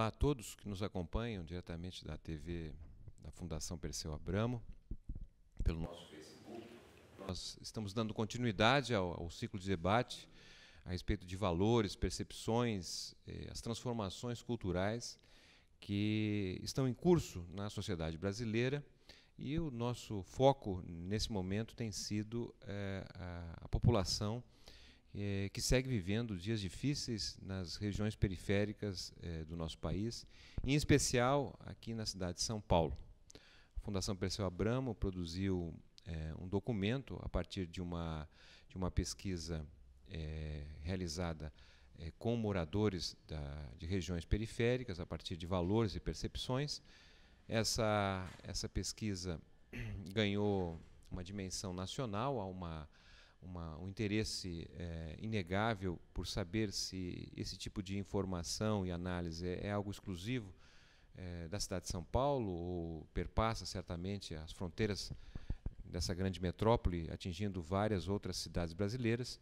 Olá a todos que nos acompanham diretamente da TV da Fundação Perseu Abramo, pelo nosso Facebook. Nós estamos dando continuidade ao, ao ciclo de debate a respeito de valores, percepções, eh, as transformações culturais que estão em curso na sociedade brasileira. E o nosso foco nesse momento tem sido eh, a, a população é, que segue vivendo dias difíceis nas regiões periféricas é, do nosso país, em especial aqui na cidade de São Paulo. A Fundação Perseu Abramo produziu é, um documento a partir de uma, de uma pesquisa realizada com moradores da, de regiões periféricas, a partir de valores e percepções. Essa, essa pesquisa ganhou uma dimensão nacional, há uma uma, um interesse é, inegável por saber se esse tipo de informação e análise é, é algo exclusivo é, da cidade de São Paulo ou perpassa certamente as fronteiras dessa grande metrópole, atingindo várias outras cidades brasileiras.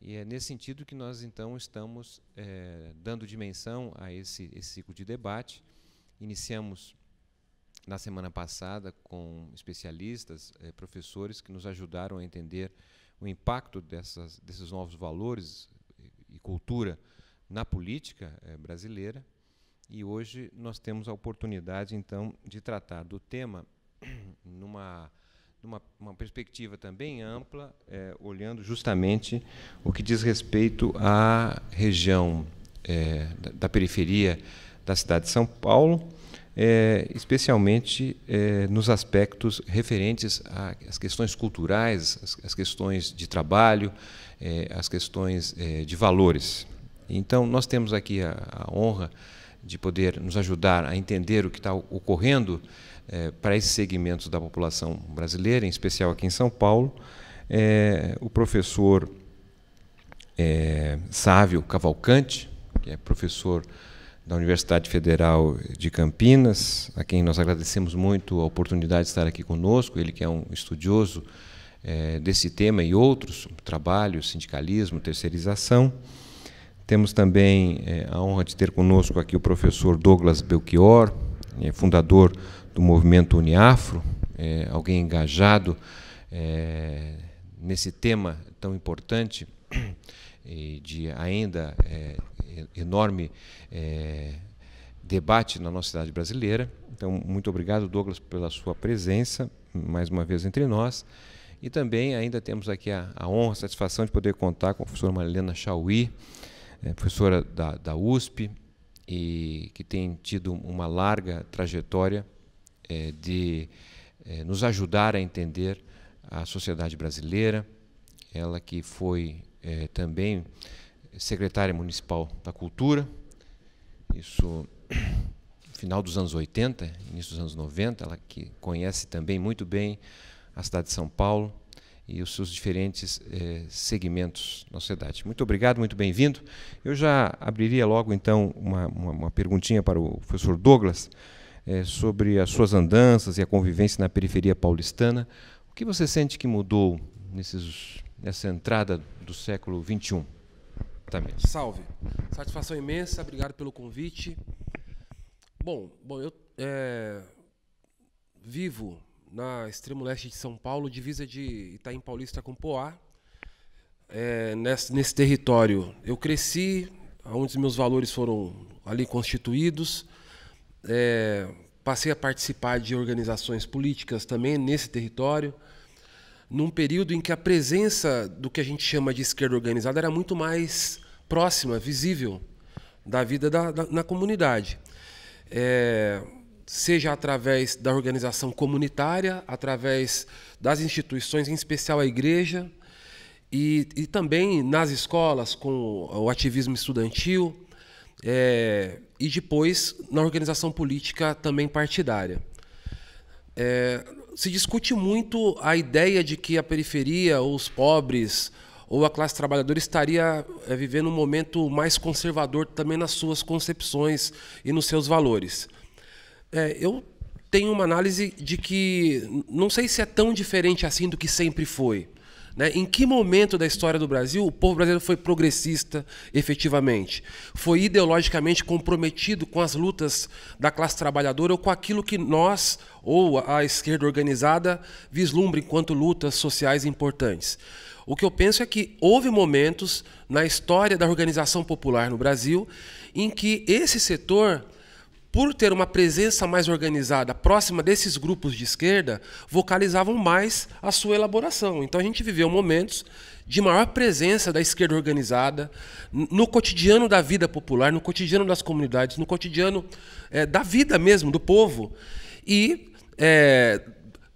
E é nesse sentido que nós então estamos é, dando dimensão a esse, esse ciclo de debate. Iniciamos na semana passada com especialistas, é, professores que nos ajudaram a entender o impacto dessas, desses novos valores e, cultura na política eh, brasileira. E hoje nós temos a oportunidade, então, de tratar do tema numa, numa perspectiva também ampla, eh, olhando justamente o que diz respeito à região eh, da, da periferia da cidade de São Paulo é, especialmente é, nos aspectos referentes às questões culturais, às, questões de trabalho, é, às questões é, de valores. Então, nós temos aqui a, a, honra de poder nos ajudar a entender o que está ocorrendo é, para esses segmentos da população brasileira, em especial aqui em São Paulo. É, o professor Sávio Cavalcante, que é professor da Universidade Federal de Campinas, a quem nós agradecemos muito a oportunidade de estar aqui conosco, ele que é um estudioso é, desse tema e outros, trabalho, sindicalismo, terceirização. Temos também é, a honra de ter conosco aqui o professor Douglas Belchior, é, fundador do movimento Uniafro, alguém engajado nesse tema tão importante de ainda é, enorme é, debate na nossa cidade brasileira. Então, muito obrigado, Douglas, pela sua presença, mais uma vez entre nós. E também ainda temos aqui a, a honra, a satisfação de poder contar com a professora Marilena Chauí, é, professora da, da USP, e que tem tido uma larga trajetória de nos ajudar a entender a sociedade brasileira. Ela que foi é, também secretária municipal da Cultura, isso no final dos anos 80, início dos anos 90, ela que conhece também muito bem a cidade de São Paulo e os seus diferentes é, segmentos na sociedade. Muito obrigado, muito bem-vindo. Eu já abriria logo, então, uma, uma, uma perguntinha para o professor Douglas é, sobre as suas andanças e a convivência na periferia paulistana. O que você sente que mudou nesses nessa entrada do século XXI. Também. Tá Salve. Satisfação imensa, obrigado pelo convite. Bom, bom eu é, vivo na extremo leste de São Paulo, divisa de Itaim Paulista com Poá. É, nesse, nesse território eu cresci, onde os meus valores foram ali constituídos. É, passei a participar de organizações políticas também nesse território num período em que a presença do que a gente chama de esquerda organizada era muito mais próxima, visível da vida da, da na comunidade. É, seja através da organização comunitária, através das instituições, em especial a igreja, e, e também nas escolas, com o ativismo estudantil, é, e depois na organização política também partidária. É, se discute muito a ideia de que a periferia, ou os pobres, ou a classe trabalhadora estaria eh, vivendo um momento mais conservador também nas suas concepções e nos seus valores. É, eu tenho uma análise de que não sei se é tão diferente assim do que sempre foi. Né? Em que momento da história do Brasil o povo brasileiro foi progressista efetivamente? Foi ideologicamente comprometido com as lutas da classe trabalhadora ou com aquilo que nós, ou a esquerda organizada, vislumbra enquanto lutas sociais importantes? O que eu penso é que houve momentos na história da organização popular no Brasil em que esse setor por ter uma presença mais organizada próxima desses grupos de esquerda, vocalizavam mais a sua elaboração. Então a gente viveu momentos de maior presença da esquerda organizada no cotidiano da vida popular, no cotidiano das comunidades, no cotidiano é, da vida mesmo, do povo. E. É,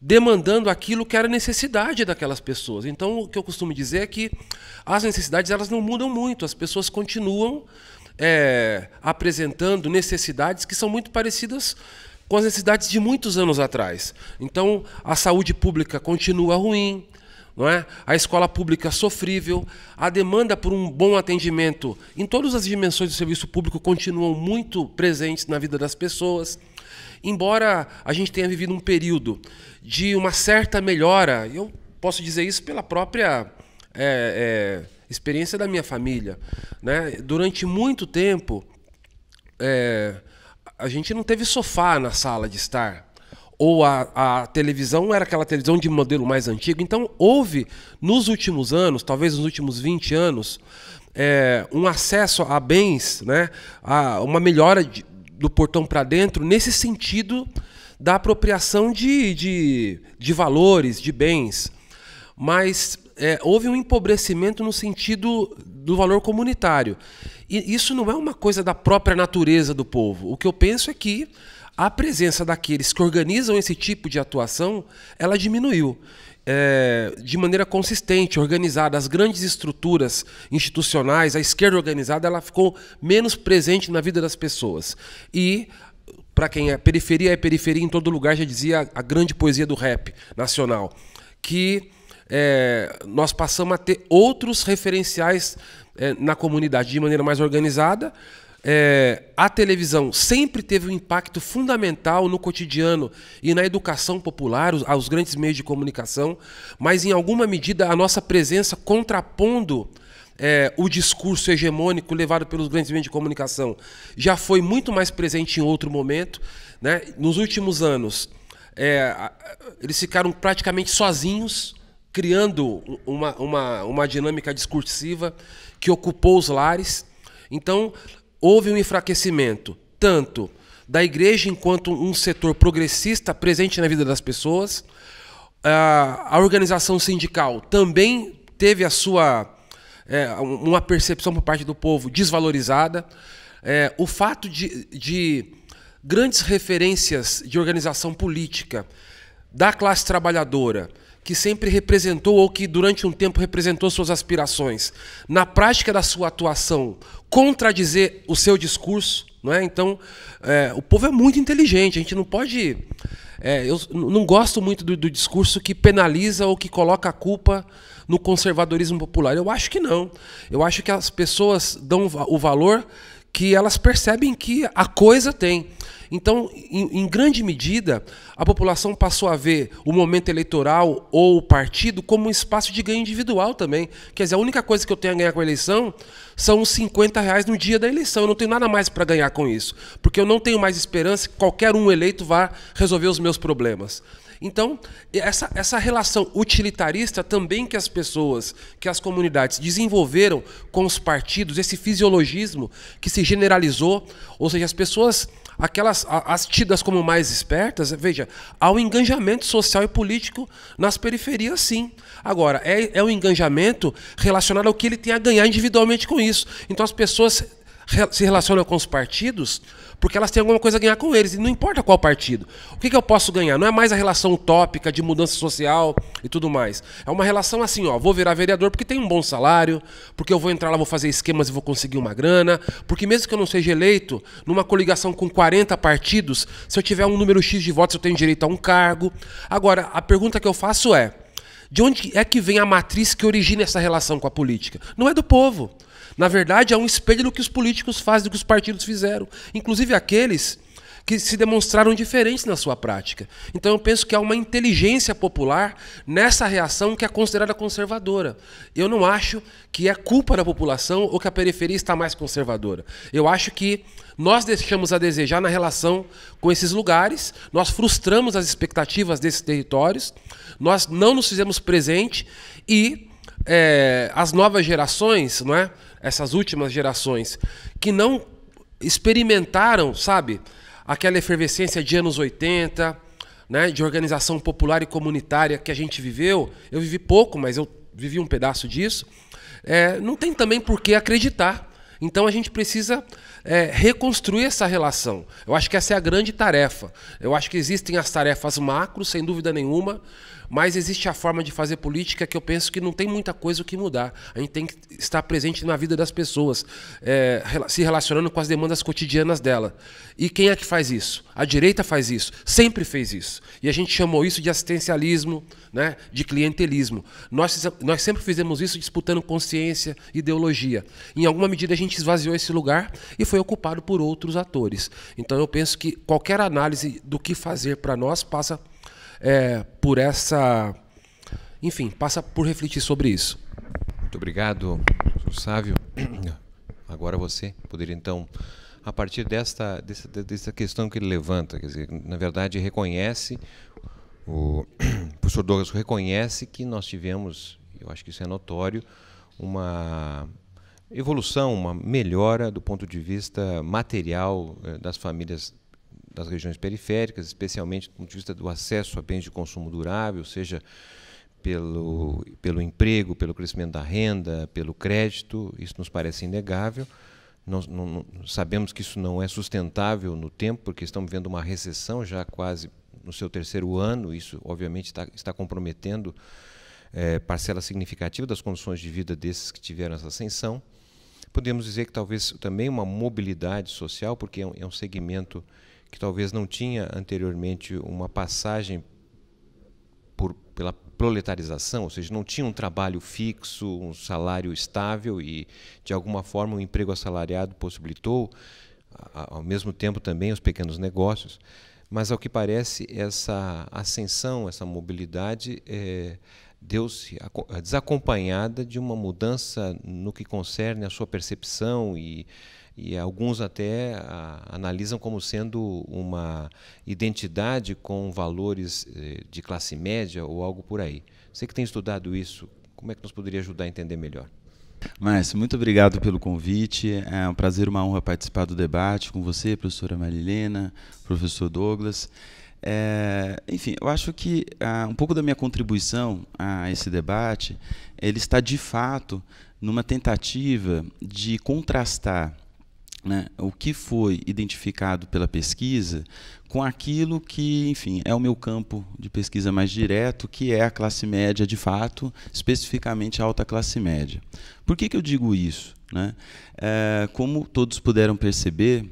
demandando aquilo que era necessidade daquelas pessoas. Então, o que eu costumo dizer é que as necessidades elas não mudam muito, as pessoas continuam é, apresentando necessidades que são muito parecidas com as necessidades de muitos anos atrás. Então, a saúde pública continua ruim, não é? a escola pública sofrível, a demanda por um bom atendimento em todas as dimensões do serviço público continuam muito presentes na vida das pessoas. Embora a gente tenha vivido um período de uma certa melhora, eu posso dizer isso pela própria. É, é, experiência da minha família, né? Durante muito tempo, é, a gente não teve sofá na sala de estar. Ou a, a televisão era aquela televisão de modelo mais antigo. Então, houve, nos últimos anos, talvez nos últimos 20 anos, é, um acesso a bens, né? a uma melhora de, do portão para dentro, nesse sentido da apropriação de, de, de valores, de bens. Mas é, houve um empobrecimento no sentido do valor comunitário. E isso não é uma coisa da própria natureza do povo. O que eu penso é que a presença daqueles que organizam esse tipo de atuação, ela diminuiu. É, de maneira consistente, organizada, as grandes estruturas institucionais, a esquerda organizada, ela ficou menos presente na vida das pessoas. E para quem é periferia é periferia em todo lugar, já dizia a grande poesia do rap nacional, que é, nós passamos a ter outros referenciais é, na comunidade de maneira mais organizada. É, a televisão sempre teve um impacto fundamental no cotidiano e na educação popular, os, aos grandes meios de comunicação, mas em alguma medida a nossa presença contrapondo é, o discurso hegemônico levado pelos grandes meios de comunicação já foi muito mais presente em outro momento. Né? Nos últimos anos, é, eles ficaram praticamente sozinhos criando uma, uma, uma dinâmica discursiva que ocupou os lares. Então, houve um enfraquecimento, tanto da igreja enquanto um setor progressista presente na vida das pessoas, a organização sindical também teve a sua é, uma percepção por parte do povo desvalorizada. É, o fato de, de grandes referências de organização política da classe trabalhadora que sempre representou ou que durante um tempo representou suas aspirações, na prática da sua atuação, contradizer o seu discurso, não é? Então, é, o povo é muito inteligente, a gente não pode. É, eu não gosto muito do, do, discurso que penaliza ou que coloca a culpa no conservadorismo popular. Eu acho que não. Eu acho que as pessoas dão o valor que elas percebem que a coisa tem. Então, em, em grande medida, a população passou a ver o momento eleitoral ou o partido como um espaço de ganho individual também. Quer dizer, a única coisa que eu tenho a ganhar com a eleição são os 50 reais no dia da eleição. Eu não tenho nada mais para ganhar com isso, porque eu não tenho mais esperança que qualquer um eleito vá resolver os meus problemas. Então, essa, essa relação utilitarista também que as pessoas, que as comunidades desenvolveram com os partidos, esse fisiologismo que se generalizou, ou seja, as pessoas aquelas as tidas como mais espertas, veja, há um engajamento social e político nas periferias, sim. Agora, é, é um engajamento relacionado ao que ele tem a ganhar individualmente com isso. Então as pessoas se relacionam com os partidos porque elas têm alguma coisa a ganhar com eles, e não importa qual partido. O que, que eu posso ganhar? Não é mais a relação utópica de mudança social e tudo mais. É uma relação assim, ó, vou virar vereador porque tem um bom salário, porque eu vou entrar lá, vou fazer esquemas e vou conseguir uma grana, porque mesmo que eu não seja eleito, numa coligação com 40 partidos, se eu tiver um número X de votos, eu tenho direito a um cargo. Agora, a pergunta que eu faço é, de onde é que vem a matriz que origina essa relação com a política? Não é do povo. Na verdade, é um espelho do que os políticos fazem, do que os partidos fizeram. Inclusive aqueles que se demonstraram diferentes na sua prática. Então eu penso que há uma inteligência popular nessa reação que é considerada conservadora. Eu não acho que é culpa da população ou que a periferia está mais conservadora. Eu acho que nós deixamos a desejar na relação com esses lugares, nós frustramos as expectativas desses territórios, nós não nos fizemos presente e é, as novas gerações, não é? essas últimas gerações, que não experimentaram, sabe, aquela efervescência de anos 80, né, de organização popular e comunitária que a gente viveu. Eu vivi pouco, mas eu vivi um pedaço disso. É, não tem também por que acreditar. Então a gente precisa é, reconstruir essa relação. Eu acho que essa é a grande tarefa. Eu acho que existem as tarefas macro, sem dúvida nenhuma, mas existe a forma de fazer política que eu penso que não tem muita coisa o que mudar. A gente tem que estar presente na vida das pessoas, é, se relacionando com as demandas cotidianas dela. E quem é que faz isso? A direita faz isso, sempre fez isso. E a gente chamou isso de assistencialismo, né, de clientelismo. Nós, nós sempre fizemos isso disputando consciência, ideologia. Em alguma medida a gente esvaziou esse lugar e foi ocupado por outros atores. Então eu penso que qualquer análise do que fazer para nós passa é, por essa. Enfim, passa por refletir sobre isso. Muito obrigado, professor Sávio. Agora você poderia, então, a partir desta, dessa, questão que ele levanta, quer dizer, na verdade, reconhece, o, o professor Douglas reconhece que nós tivemos, eu acho que isso é notório, uma evolução, uma melhora do ponto de vista material eh, das famílias das regiões periféricas, especialmente do ponto de vista do acesso a bens de consumo durável, seja pelo, pelo emprego, pelo crescimento da renda, pelo crédito, isso nos parece inegável. Não, não, sabemos que isso não é sustentável no tempo, porque estamos vendo uma recessão já quase no seu terceiro ano, isso obviamente está, está comprometendo é, parcela significativa das condições de vida desses que tiveram essa ascensão. Podemos dizer que talvez também uma mobilidade social, porque é um, é um segmento que talvez não tinha anteriormente uma passagem por, pela proletarização, ou seja, não tinha um trabalho fixo, um salário estável e, de alguma forma, o um emprego assalariado possibilitou, ao mesmo tempo também, os pequenos negócios. Mas, ao que parece, essa ascensão, essa mobilidade é, deu-se desacompanhada de uma mudança no que concerne a sua percepção e e alguns até a, analisam como sendo uma identidade com valores eh, de classe média ou algo por aí. Você que tem estudado isso, como é que nos poderia ajudar a entender melhor? Márcio, muito obrigado pelo convite. É um prazer, uma honra participar do debate com você, professora Marilena, professor Douglas. É, enfim, eu acho que ah, um pouco da minha contribuição a esse debate, ele está de fato numa tentativa de contrastar né, o que foi identificado pela pesquisa com aquilo que, enfim, é o meu campo de pesquisa mais direto, que é a classe média de fato, especificamente a alta classe média. Por que, que eu digo isso? Né? É, como todos puderam perceber,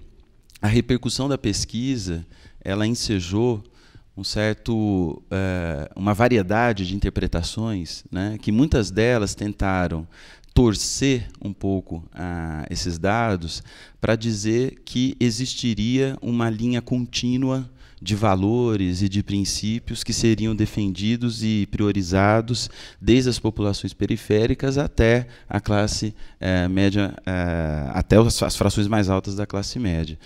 a repercussão da pesquisa ela ensejou um certo, é, uma variedade de interpretações, né, que muitas delas tentaram torcer um pouco ah, esses dados para dizer que existiria uma linha contínua de valores e de princípios que seriam defendidos e priorizados desde as populações periféricas até a classe eh, média, eh, até as, as frações mais altas da classe média.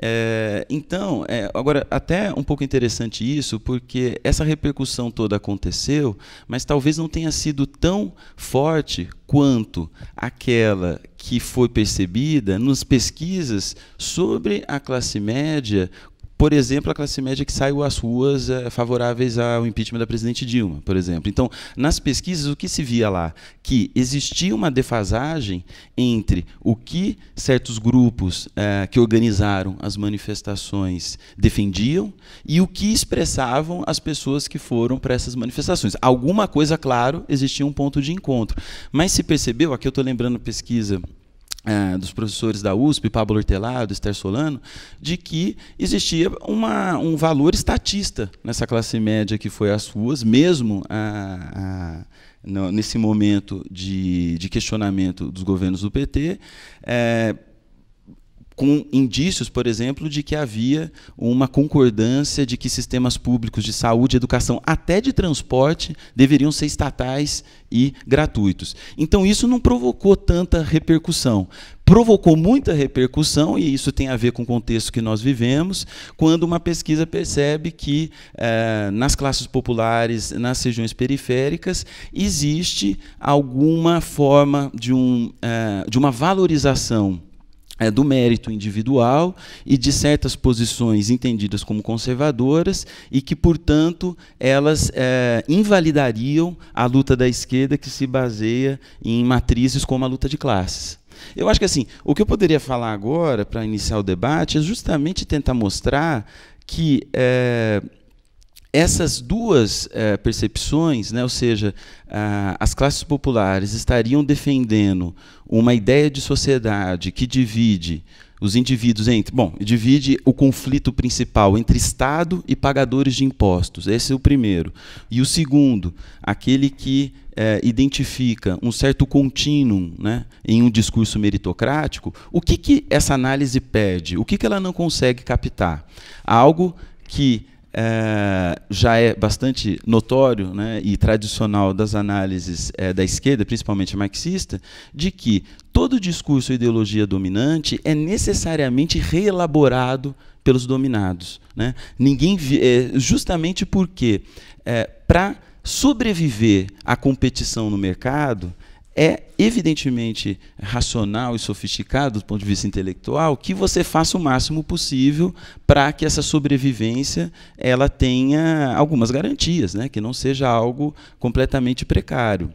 É, então, é, agora, até um pouco interessante isso, porque essa repercussão toda aconteceu, mas talvez não tenha sido tão forte quanto aquela que foi percebida nas pesquisas sobre a classe média por exemplo, a classe média que saiu às ruas é, favoráveis ao impeachment da presidente Dilma, por exemplo. Então, nas pesquisas, o que se via lá? Que existia uma defasagem entre o que certos grupos é, que organizaram as manifestações defendiam e o que expressavam as pessoas que foram para essas manifestações. Alguma coisa, claro, existia um ponto de encontro. Mas se percebeu, aqui eu estou lembrando pesquisa ah, dos professores da USP, Pablo Hortelado, Esther Solano, de que existia uma, um valor estatista nessa classe média que foi as ruas, mesmo a, ah, a, ah, no, nesse momento de, de, questionamento dos governos do PT. É, eh, com indícios, por exemplo, de que havia uma concordância de que sistemas públicos de saúde, educação, até de transporte, deveriam ser estatais e gratuitos. Então, isso não provocou tanta repercussão. Provocou muita repercussão, e isso tem a ver com o contexto que nós vivemos, quando uma pesquisa percebe que eh, nas classes populares, nas regiões periféricas, existe alguma forma de, um, eh, de uma valorização é, do mérito individual e de certas posições entendidas como conservadoras e que, portanto, elas é, invalidariam a luta da esquerda que se baseia em matrizes como a luta de classes. Eu acho que assim, o que eu poderia falar agora para iniciar o debate é justamente tentar mostrar que é, essas duas é, percepções, né, ou seja, a, as classes populares estariam defendendo uma ideia de sociedade que divide os indivíduos entre. Bom, divide o conflito principal entre Estado e pagadores de impostos. Esse é o primeiro. E o segundo, aquele que é, identifica um certo contínuo né, em um discurso meritocrático, o que, que essa análise pede? O que, que ela não consegue captar? Algo que é, já é bastante notório né, e tradicional das análises é, da esquerda, principalmente marxista, de que todo discurso e ideologia dominante é necessariamente reelaborado pelos dominados. Né? Ninguém é, justamente porque, é, para sobreviver à competição no mercado, é evidentemente racional e sofisticado do ponto de vista intelectual que você faça o máximo possível para que essa sobrevivência ela tenha algumas garantias, né? que não seja algo completamente precário.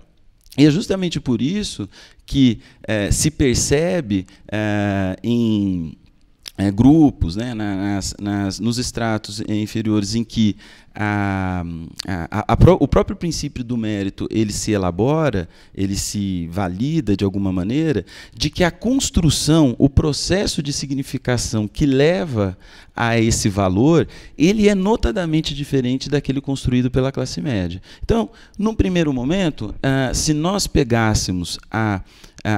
E é justamente por isso que eh, se percebe eh, em é, grupos, né, nas, nas, nos estratos inferiores em que a, a, pro, o próprio princípio do mérito ele se elabora, ele se valida de alguma maneira, de que a construção, o processo de significação que leva a esse valor, ele é notadamente diferente daquele construído pela classe média. Então, num primeiro momento, uh, se nós pegássemos a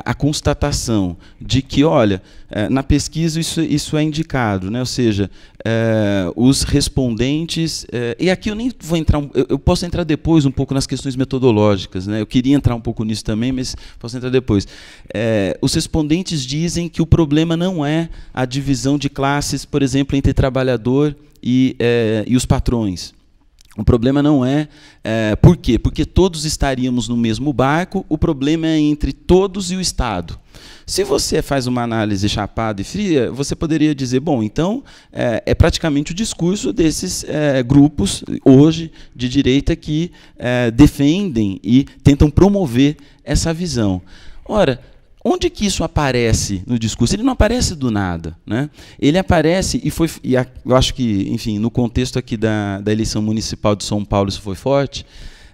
a constatação de que, olha, eh, na pesquisa isso, isso é indicado, né? ou seja, eh, os respondentes eh, e aqui eu nem vou entrar, eu, eu posso entrar depois um pouco nas questões metodológicas, né? Eu queria entrar um pouco nisso também, mas posso entrar depois. É, os respondentes dizem que o problema não é a divisão de classes, por exemplo, entre trabalhador e, é, e os patrões. O problema não é, é por quê? Porque todos estaríamos no mesmo barco, o problema é entre todos e o Estado. Se você faz uma análise chapada e fria, você poderia dizer, bom, então é, é praticamente o discurso desses é, grupos hoje de direita que é, defendem e tentam promover essa visão. Ora, onde que isso aparece no discurso? Ele não aparece do nada, né? Ele aparece e foi, e a, eu acho que, enfim, no contexto aqui da, da eleição municipal de São Paulo isso foi forte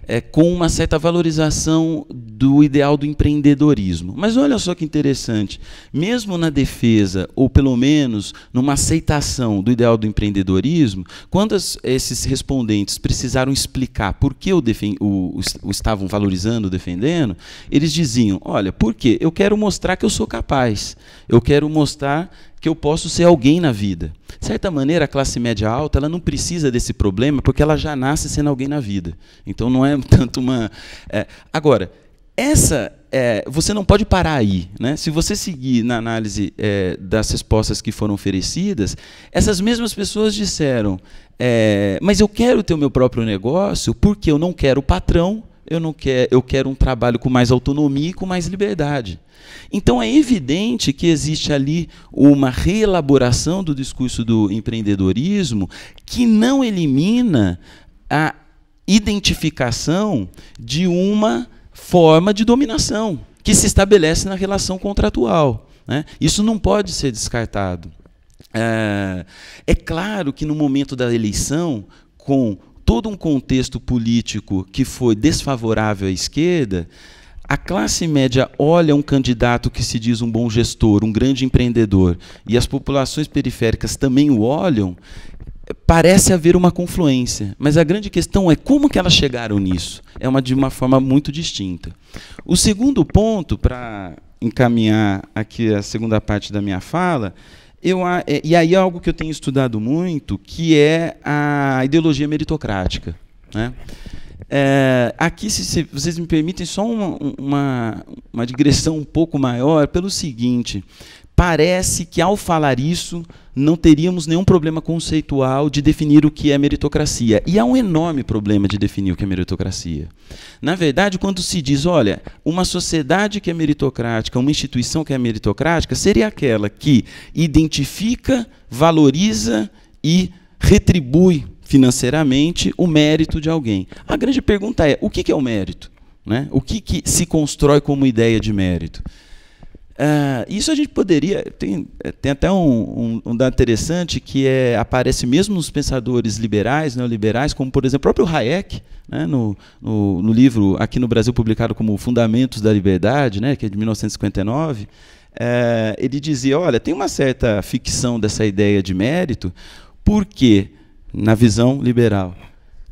é, com uma certa valorização do ideal do empreendedorismo. Mas olha só que interessante, mesmo na defesa, ou pelo menos numa aceitação do ideal do empreendedorismo, quando as, eh, esses respondentes precisaram explicar por que o, o, o estavam valorizando, defendendo, eles diziam: olha, porque eu quero mostrar que eu sou capaz, eu quero mostrar que eu posso ser alguém na vida. De certa maneira, a classe média alta ela não precisa desse problema porque ela já nasce sendo alguém na vida. Então não é tanto uma. É. Agora, essa é, você não pode parar aí. Né? Se você seguir na análise é, das respostas que foram oferecidas, essas mesmas pessoas disseram: é, Mas eu quero ter o meu próprio negócio porque eu não quero o patrão eu não quero, eu quero um trabalho com mais autonomia e com mais liberdade. Então é evidente que existe ali uma reelaboração do discurso do empreendedorismo que não elimina a identificação de uma forma de dominação que se estabelece na relação contratual. Né? Isso não pode ser descartado. É, é claro que no momento da eleição, com todo um contexto político que foi desfavorável à esquerda, a classe média olha um candidato que se diz um bom gestor, um grande empreendedor, e as populações periféricas também o olham, parece haver uma confluência. Mas a grande questão é como que elas chegaram nisso. É uma de uma forma muito distinta. O segundo ponto, para encaminhar aqui a segunda parte da minha fala, eu, é, e aí é algo que eu tenho estudado muito, que é a ideologia meritocrática. Né? É, aqui, se, se, vocês me permitem, só uma, uma, uma digressão um pouco maior, pelo seguinte: parece que ao falar isso, não teríamos nenhum problema conceitual de definir o que é meritocracia. E há um enorme problema de definir o que é meritocracia. Na verdade, quando se diz, olha, uma sociedade que é meritocrática, uma instituição que é meritocrática, seria aquela que identifica, valoriza e retribui financeiramente o mérito de alguém. A grande pergunta é: o que é o mérito? Né? O que, que se constrói como ideia de mérito? Uh, isso a gente poderia. Tem, tem até um, um, um, dado interessante que é, aparece mesmo nos pensadores liberais, neoliberais, como por exemplo o próprio Hayek, né, no, no, no, livro aqui no Brasil publicado como Fundamentos da Liberdade, né, que é de 1959. Uh, eh, ele dizia: olha, tem uma certa ficção dessa ideia de mérito, porque, na visão liberal,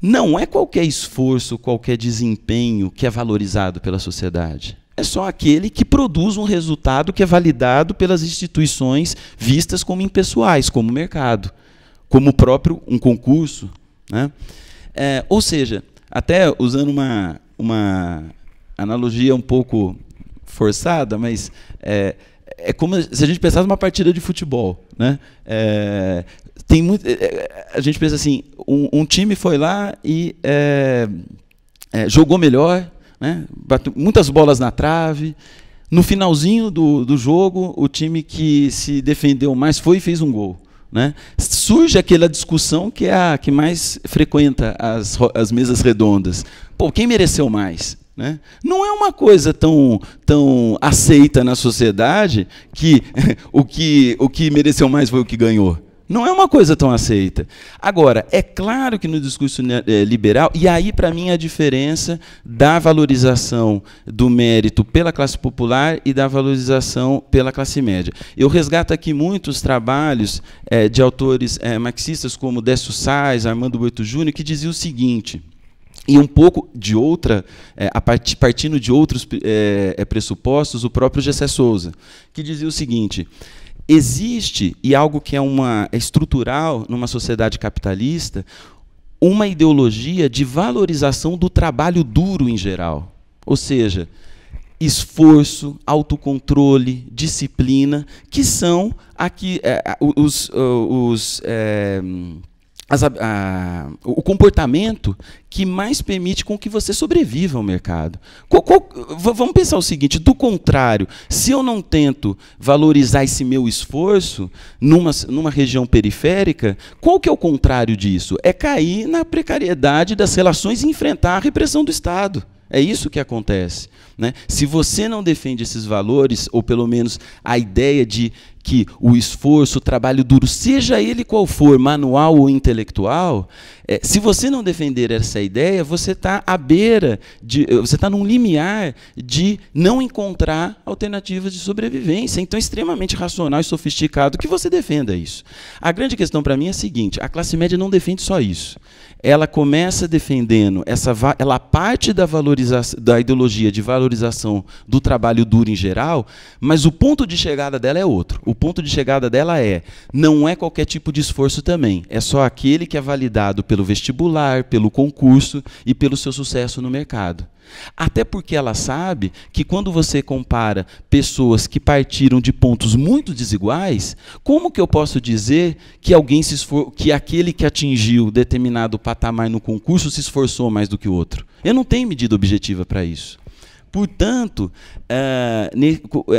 não é qualquer esforço, qualquer desempenho que é valorizado pela sociedade é só aquele que produz um resultado que é validado pelas instituições vistas como impessoais, como mercado, como o próprio um concurso. Né? É, ou seja, até usando uma, uma analogia um pouco forçada, mas é, é como se a gente pensasse numa partida de futebol. Né? É, tem muito, é, é, a gente pensa assim, um, um time foi lá e é, é jogou melhor, né? muitas bolas na trave. No finalzinho do, do jogo, o time que se defendeu mais foi e fez um gol. Né? Surge aquela discussão que é a que mais frequenta as, as mesas redondas. Pô, quem mereceu mais? Né? Não é uma coisa tão, tão aceita na sociedade que o, que o que mereceu mais foi o que ganhou. Não é uma coisa tão aceita. Agora, é claro que no discurso eh, liberal, e aí para mim a diferença da valorização do mérito pela classe popular e da valorização pela classe média. Eu resgato aqui muitos trabalhos é, de autores é, marxistas como Décio Sais, Armando Boito Júnior, que diziam o seguinte e um pouco de outra, é, partindo de outros é, pressupostos, o próprio Gessé Souza, que dizia o seguinte: existe, e algo que é uma é estrutural numa sociedade capitalista, uma ideologia de valorização do trabalho duro em geral. Ou seja, esforço, autocontrole, disciplina, que são aqui, é, os, os é, as, ah, a, ah, o comportamento que mais permite com que você sobreviva ao mercado. Qual, qual, vamos pensar o seguinte: do contrário, se eu não tento valorizar esse meu esforço numa, numa região periférica, qual que é o contrário disso? É cair na precariedade das relações e enfrentar a repressão do Estado. É isso que acontece. Né? Se você não defende esses valores, ou pelo menos a ideia de que o esforço, o trabalho duro, seja ele qual for, manual ou intelectual, é, se você não defender essa ideia, você está à beira, de, eh, você está num limiar de não encontrar alternativas de sobrevivência. Então é extremamente racional e sofisticado que você defenda isso. A grande questão para mim é a seguinte: a classe média não defende só isso. Ela começa defendendo essa, ela parte da valorização, da ideologia de valorização do trabalho duro em geral, mas o ponto de chegada dela é outro. O ponto de chegada dela é não é qualquer tipo de esforço também. É só aquele que é validado pelo pelo vestibular, pelo concurso e pelo seu sucesso no mercado. Até porque ela sabe que quando você compara pessoas que partiram de pontos muito desiguais, como que eu posso dizer que alguém se esfor que aquele que atingiu determinado patamar no concurso se esforçou mais do que o outro? Eu não tenho medida objetiva para isso. Portanto, eh,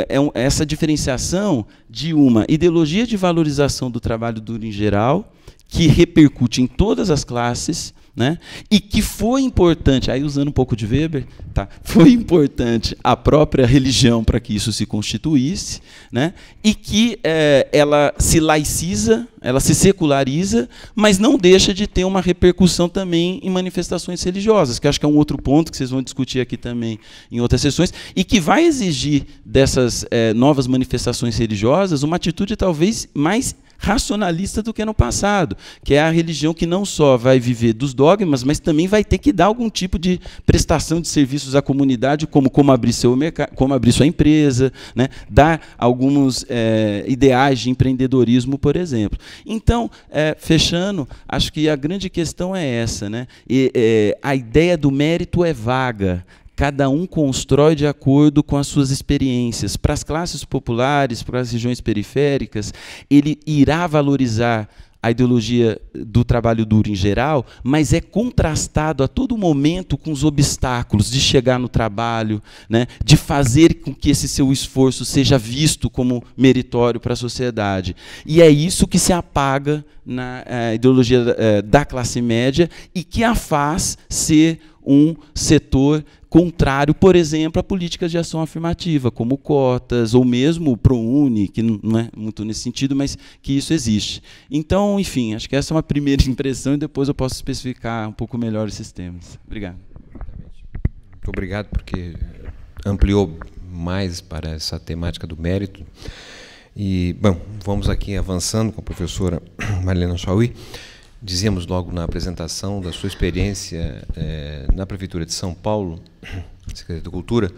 é, é essa diferenciação de uma ideologia de valorização do trabalho duro em geral, que repercute em todas as classes, né? e que foi importante, aí usando um pouco de Weber, tá? foi importante a própria religião para que isso se constituísse, né? e que é, ela se laiciza, ela se seculariza, mas não deixa de ter uma repercussão também em manifestações religiosas, que acho que é um outro ponto que vocês vão discutir aqui também em outras sessões, e que vai exigir dessas é, novas manifestações religiosas uma atitude talvez mais racionalista do que no passado, que é a religião que não só vai viver dos dogmas, mas também vai ter que dar algum tipo de prestação de serviços à comunidade, como como abrir, seu como abrir sua empresa, né? dar alguns é, ideais de empreendedorismo, por exemplo. Então, é, fechando, acho que a grande questão é essa. Né? E, é, a ideia do mérito é vaga, cada um constrói de acordo com as suas experiências. Para as classes populares, para as regiões periféricas, ele irá valorizar a ideologia do trabalho duro em geral, mas é contrastado a todo momento com os obstáculos de chegar no trabalho, né, de fazer com que esse seu esforço seja visto como meritório para a sociedade. E é isso que se apaga na eh, ideologia eh, da classe média e que a faz ser um setor contrário, por exemplo, a políticas de ação afirmativa, como cotas, ou mesmo o ProUni, que não é muito nesse sentido, mas que isso existe. Então, enfim, acho que essa é uma primeira impressão e depois eu posso especificar um pouco melhor esses temas. Obrigado. Muito obrigado, porque ampliou mais para essa temática do mérito. E, bom, vamos aqui avançando com a professora Marlena Chauí dizemos logo na apresentação da sua experiência é, na Prefeitura de São Paulo, Secretaria de Cultura,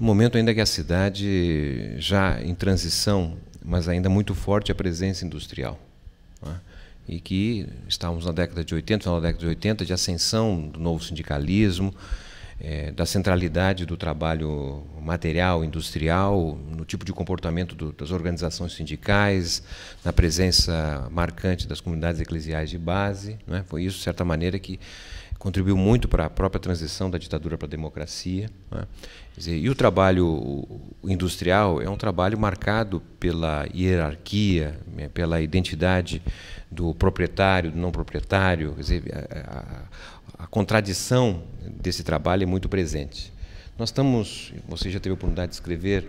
no momento ainda que a cidade já em transição, mas ainda muito forte a presença industrial. É? E que estávamos na década de 80, na década de 80, de ascensão do novo sindicalismo, é, da centralidade do trabalho material, industrial, no tipo de comportamento do, das organizações sindicais, na presença marcante das comunidades eclesiais de base. Né? Foi isso, de certa maneira, que contribuiu muito para a própria transição da ditadura para a democracia. Né? Dizer, e o trabalho industrial é um trabalho marcado pela hierarquia, né? pela identidade do proprietário, do não proprietário. Quer dizer, a, a, a contradição desse trabalho é muito presente. Nós estamos, você já teve a oportunidade de escrever,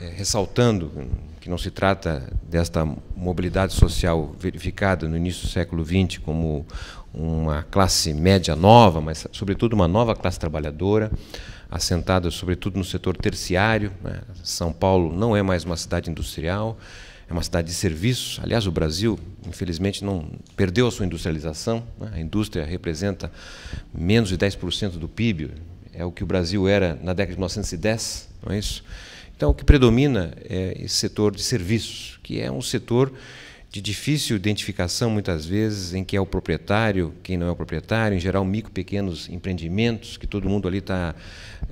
é, ressaltando que não se trata desta mobilidade social verificada no início do século XX como uma classe média nova, mas, sobretudo, uma nova classe trabalhadora, assentada, sobretudo, no setor terciário. Né? São Paulo não é mais uma cidade industrial é uma cidade de serviços. Aliás, o Brasil, infelizmente, não perdeu a sua industrialização. Né? A indústria representa menos de 10% do PIB. É o que o Brasil era na década de 1910, não é isso? Então, o que predomina é esse setor de serviços, que é um setor de difícil identificação, muitas vezes, em que é o proprietário, quem não é o proprietário, em geral, micro, pequenos empreendimentos, que todo mundo ali está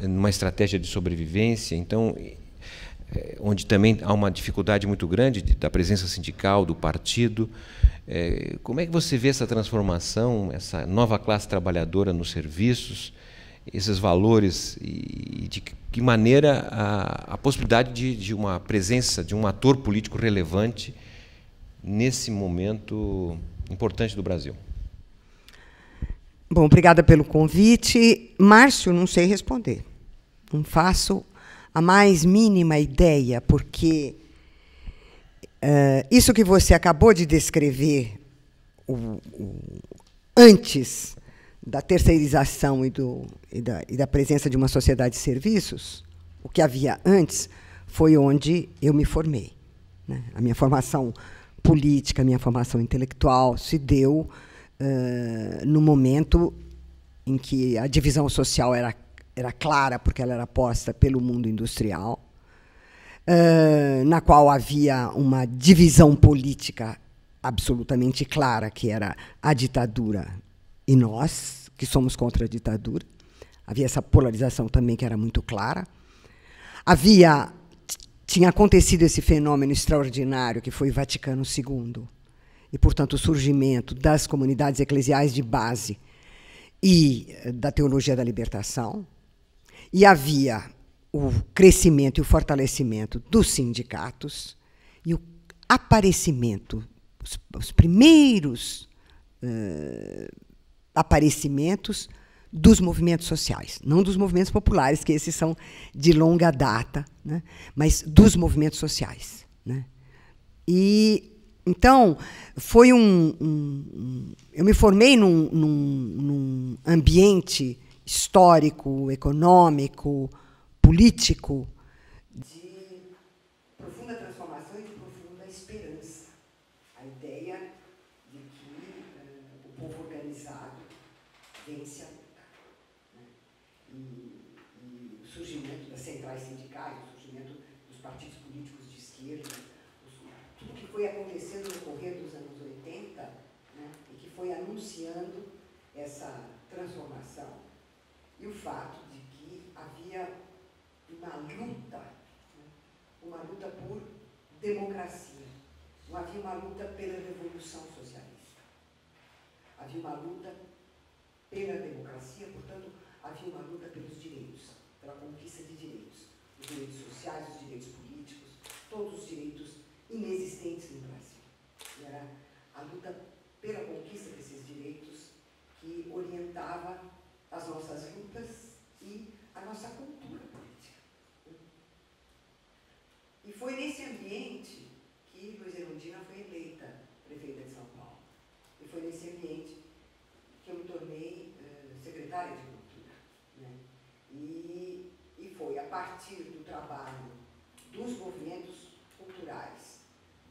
numa estratégia de sobrevivência. Então, é, onde também há uma dificuldade muito grande de, da presença sindical, do partido. É, como é que você vê essa transformação, essa nova classe trabalhadora nos serviços, esses valores e, e de que maneira a, a possibilidade de, de uma presença de um ator político relevante nesse momento importante do Brasil? Bom, obrigada pelo convite. Márcio, não sei responder. Não faço a mais mínima ideia, porque uh, isso que você acabou de descrever o, o, antes da terceirização e, do, e, da, e da presença de uma sociedade de serviços, o que havia antes, foi onde eu me formei. Né? A minha formação política, a minha formação intelectual se deu uh, no momento em que a divisão social era era clara porque ela era posta pelo mundo industrial, uh, na qual havia uma divisão política absolutamente clara, que era a ditadura e nós, que somos contra a ditadura. Havia essa polarização também que era muito clara. Havia tinha acontecido esse fenômeno extraordinário que foi o Vaticano II e, portanto, o surgimento das comunidades eclesiais de base e eh, da teologia da libertação, e havia o crescimento e o fortalecimento dos sindicatos e o aparecimento, os, os primeiros uh, aparecimentos dos movimentos sociais, não dos movimentos populares, que esses são de longa data, né? mas dos movimentos sociais. Né? E então foi um, um, um eu me formei num, num, num ambiente histórico, econômico, político, democracia. Não havia uma luta pela revolução socialista. Havia uma luta pela democracia, portanto, havia uma luta pelos direitos, pela conquista de direitos. Os direitos sociais, os direitos políticos, todos os direitos inexistentes no Brasil. E era a luta pela conquista desses direitos que orientava as nossas lutas e a nossa cultura. E foi nesse ambiente que Luiz Erundina foi eleita prefeita de São Paulo. E foi nesse ambiente que eu me tornei uh, secretária de cultura. Né? E, e foi a partir do trabalho dos movimentos culturais,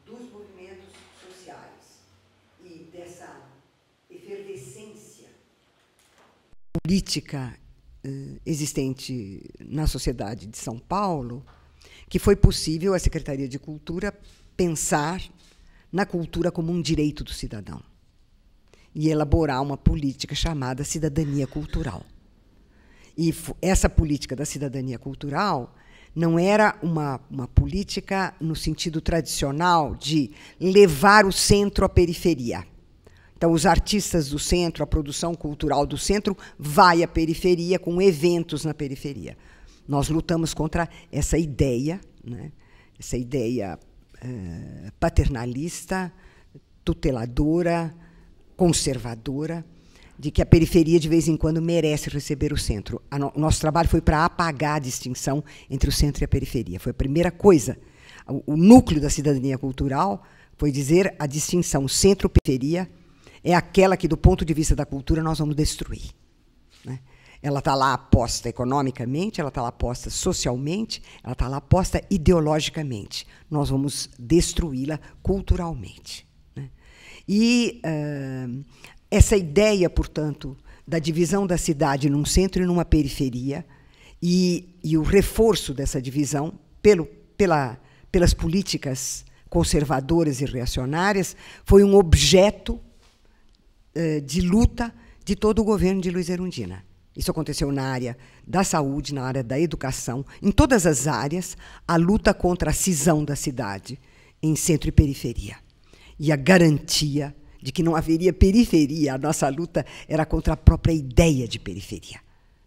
dos movimentos sociais e dessa efervescência política eh, existente na sociedade de São Paulo que foi possível a Secretaria de Cultura pensar na cultura como um direito do cidadão e elaborar uma política chamada cidadania cultural. E essa política da cidadania cultural não era uma, uma política no sentido tradicional de levar o centro à periferia. Então, os artistas do centro, a produção cultural do centro, vai à periferia com eventos na periferia. Nós lutamos contra essa ideia, né? essa ideia eh, paternalista, tuteladora, conservadora, de que a periferia de vez em quando merece receber o centro. No o nosso trabalho foi para apagar a distinção entre o centro e a periferia. Foi a primeira coisa. O, o núcleo da cidadania cultural foi dizer a distinção centro-periferia é aquela que, do ponto de vista da cultura, nós vamos destruir. Né? Ela está lá aposta economicamente, ela está lá aposta socialmente, ela está lá aposta ideologicamente. Nós vamos destruí-la culturalmente. Né? E uh, essa ideia, portanto, da divisão da cidade num centro e numa periferia, e, e o reforço dessa divisão pelo, pela, pelas políticas conservadoras e reacionárias, foi um objeto uh, de luta de todo o governo de Luiz Erundina. Isso aconteceu na área da saúde, na área da educação, em todas as áreas, a luta contra a cisão da cidade em centro e periferia. E a garantia de que não haveria periferia, a nossa luta era contra a própria ideia de periferia,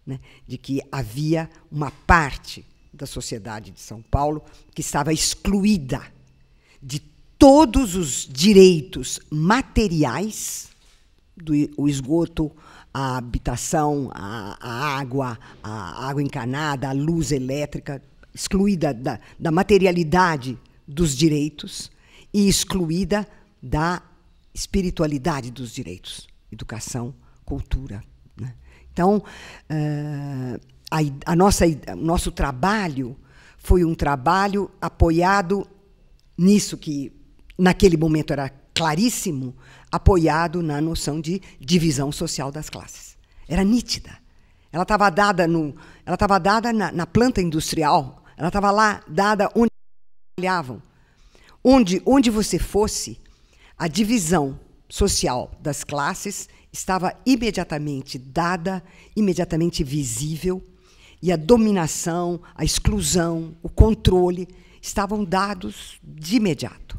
né? de que havia uma parte da sociedade de São Paulo que estava excluída de todos os direitos materiais do esgoto, a habitação, a, a água, a água encanada, a luz elétrica, excluída da, da materialidade dos direitos e excluída da espiritualidade dos direitos, educação, cultura. Né? Então, uh, a, a, nossa, o nosso trabalho foi um trabalho apoiado nisso que naquele momento era claríssimo, apoiado na noção de divisão social das classes. Era nítida. Ela estava dada, no, ela estava dada na, na, planta industrial, ela estava lá dada onde trabalhavam. Onde, onde você fosse, a divisão social das classes estava imediatamente dada, imediatamente visível, e a dominação, a exclusão, o controle estavam dados de imediato.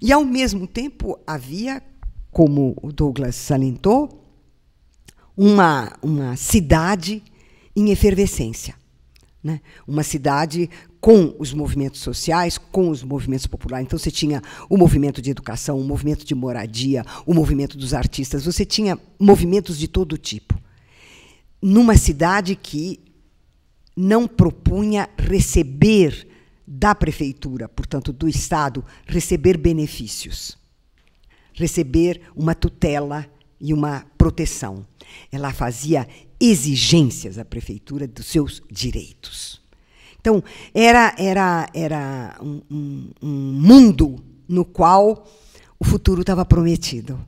E, ao mesmo tempo, havia, como o Douglas salientou, uma, uma cidade em efervescência. Né? Uma cidade com os movimentos sociais, com os movimentos populares. Então, você tinha o movimento de educação, o movimento de moradia, o movimento dos artistas, você tinha movimentos de todo tipo. Numa cidade que não propunha receber da prefeitura, portanto do Estado, receber benefícios, receber uma tutela e uma proteção. Ela fazia exigências à prefeitura dos seus direitos. Então, era, era, era um, um, um mundo no qual o futuro estava prometido.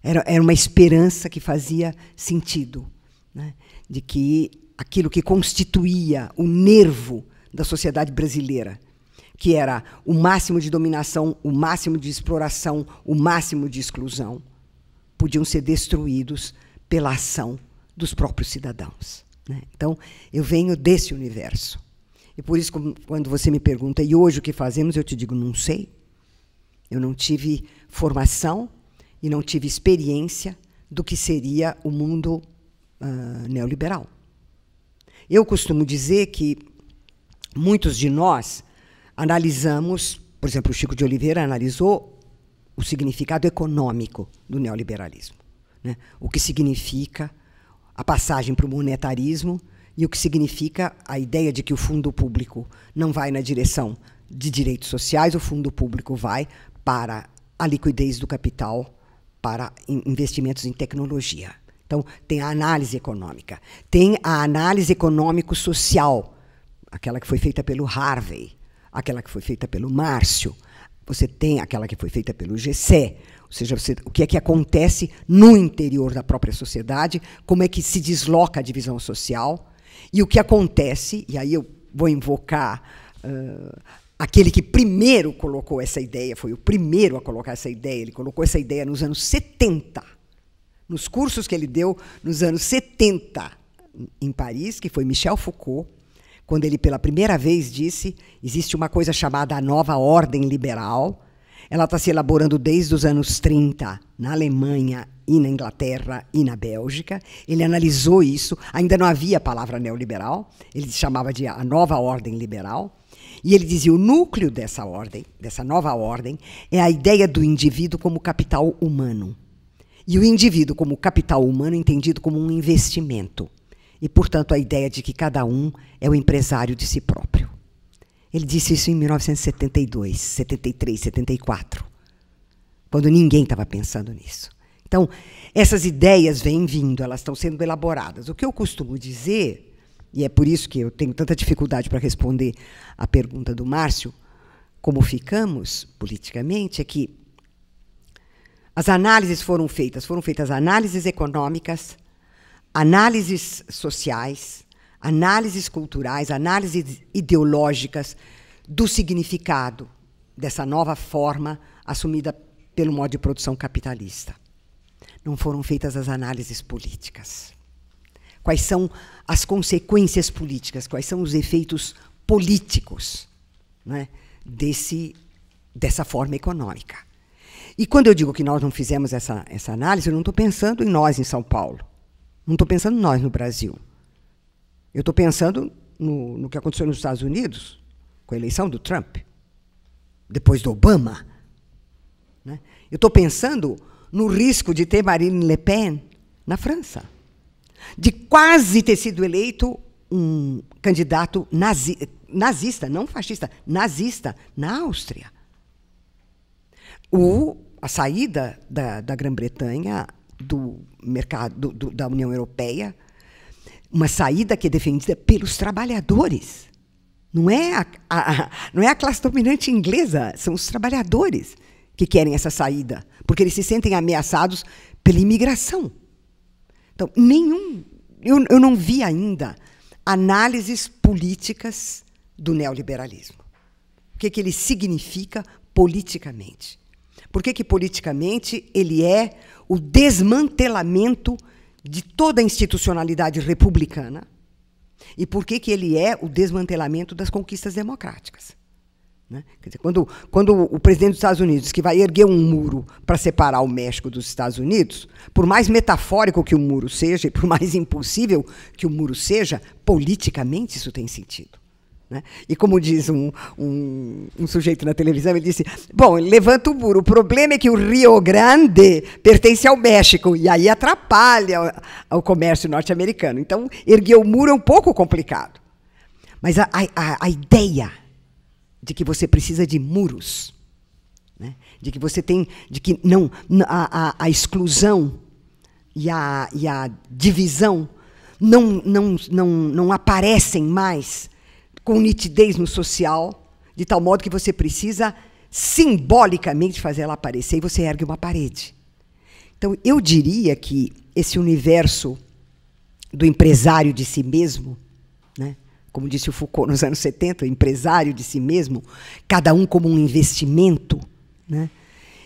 Era, era uma esperança que fazia sentido, né? de que aquilo que constituía o nervo da sociedade brasileira, que era o máximo de dominação, o máximo de exploração, o máximo de exclusão, podiam ser destruídos pela ação dos próprios cidadãos. Né? Então, eu venho desse universo. E por isso, quando você me pergunta, e hoje o que fazemos, eu te digo, não sei. Eu não tive formação e não tive experiência do que seria o mundo uh, neoliberal. Eu costumo dizer que muitos de nós analisamos, por exemplo, o Chico de Oliveira analisou o significado econômico do neoliberalismo. Né? O que significa a passagem para o monetarismo e o que significa a ideia de que o fundo público não vai na direção de direitos sociais, o fundo público vai para a liquidez do capital, para investimentos em tecnologia. Então, tem a análise econômica, tem a análise econômico-social aquela que foi feita pelo Harvey, aquela que foi feita pelo Márcio, você tem aquela que foi feita pelo GC, ou seja, você, o que é que acontece no interior da própria sociedade, como é que se desloca a divisão social, e o que acontece, e aí eu vou invocar uh, aquele que primeiro colocou essa ideia, foi o primeiro a colocar essa ideia, ele colocou essa ideia nos anos 70, nos cursos que ele deu nos anos 70 em Paris, que foi Michel Foucault, quando ele pela primeira vez disse: existe uma coisa chamada a nova ordem liberal. Ela está se elaborando desde os anos 30 na Alemanha e na Inglaterra e na Bélgica. Ele analisou isso, ainda não havia a palavra neoliberal, ele chamava de a nova ordem liberal. E ele dizia: o núcleo dessa ordem, dessa nova ordem, é a ideia do indivíduo como capital humano. E o indivíduo como capital humano entendido como um investimento e, portanto, a ideia de que cada um é o empresário de si próprio. Ele disse isso em 1972, 73, 74, quando ninguém estava pensando nisso. Então, essas ideias vêm vindo, elas estão sendo elaboradas. O que eu costumo dizer, e é por isso que eu tenho tanta dificuldade para responder a pergunta do Márcio, como ficamos politicamente, é que as análises foram feitas, foram feitas análises econômicas, análises sociais, análises culturais, análises ideológicas do significado dessa nova forma assumida pelo modo de produção capitalista. Não foram feitas as análises políticas. Quais são as consequências políticas, quais são os efeitos políticos né, desse, dessa forma econômica. E quando eu digo que nós não fizemos essa, essa análise, eu não estou pensando em nós em São Paulo. Não estou pensando nós no Brasil. Eu estou pensando no, no que aconteceu nos Estados Unidos, com a eleição do Trump, depois do Obama. Né? Eu estou pensando no risco de ter Marine Le Pen na França, de quase ter sido eleito um candidato nazi, nazista, não fascista, nazista, na Áustria. O, a saída da, da Grã-Bretanha do mercado do, da União Europeia, uma saída que é defendida pelos trabalhadores. Não é a, a, não é a classe dominante inglesa, são os trabalhadores que querem essa saída, porque eles se sentem ameaçados pela imigração. Então, nenhum. Eu, eu não vi ainda análises políticas do neoliberalismo. O que, é que ele significa politicamente? Por que, que politicamente ele é o desmantelamento de toda a institucionalidade republicana? E por que, que ele é o desmantelamento das conquistas democráticas? Né? Dizer, quando, quando o presidente dos Estados Unidos que vai erguer um muro para separar o México dos Estados Unidos, por mais metafórico que o muro seja, e por mais impossível que o muro seja, politicamente isso tem sentido. Né? E como diz um, um, um, sujeito na televisão, ele disse: Bom, levanta o muro. O problema é que o Rio Grande pertence ao México e aí atrapalha o comércio norte-americano. Então, erguer o muro é um pouco complicado. Mas a, a, a ideia de que você precisa de muros, né? de que você tem, de que não a, a, a exclusão e a, e a divisão não, não, não, não aparecem mais com nitidez no social, de tal modo que você precisa simbolicamente fazer ela aparecer e você ergue uma parede. Então, eu diria que esse universo do empresário de si mesmo, né? como disse o Foucault nos anos 70, empresário de si mesmo, cada um como um investimento, né?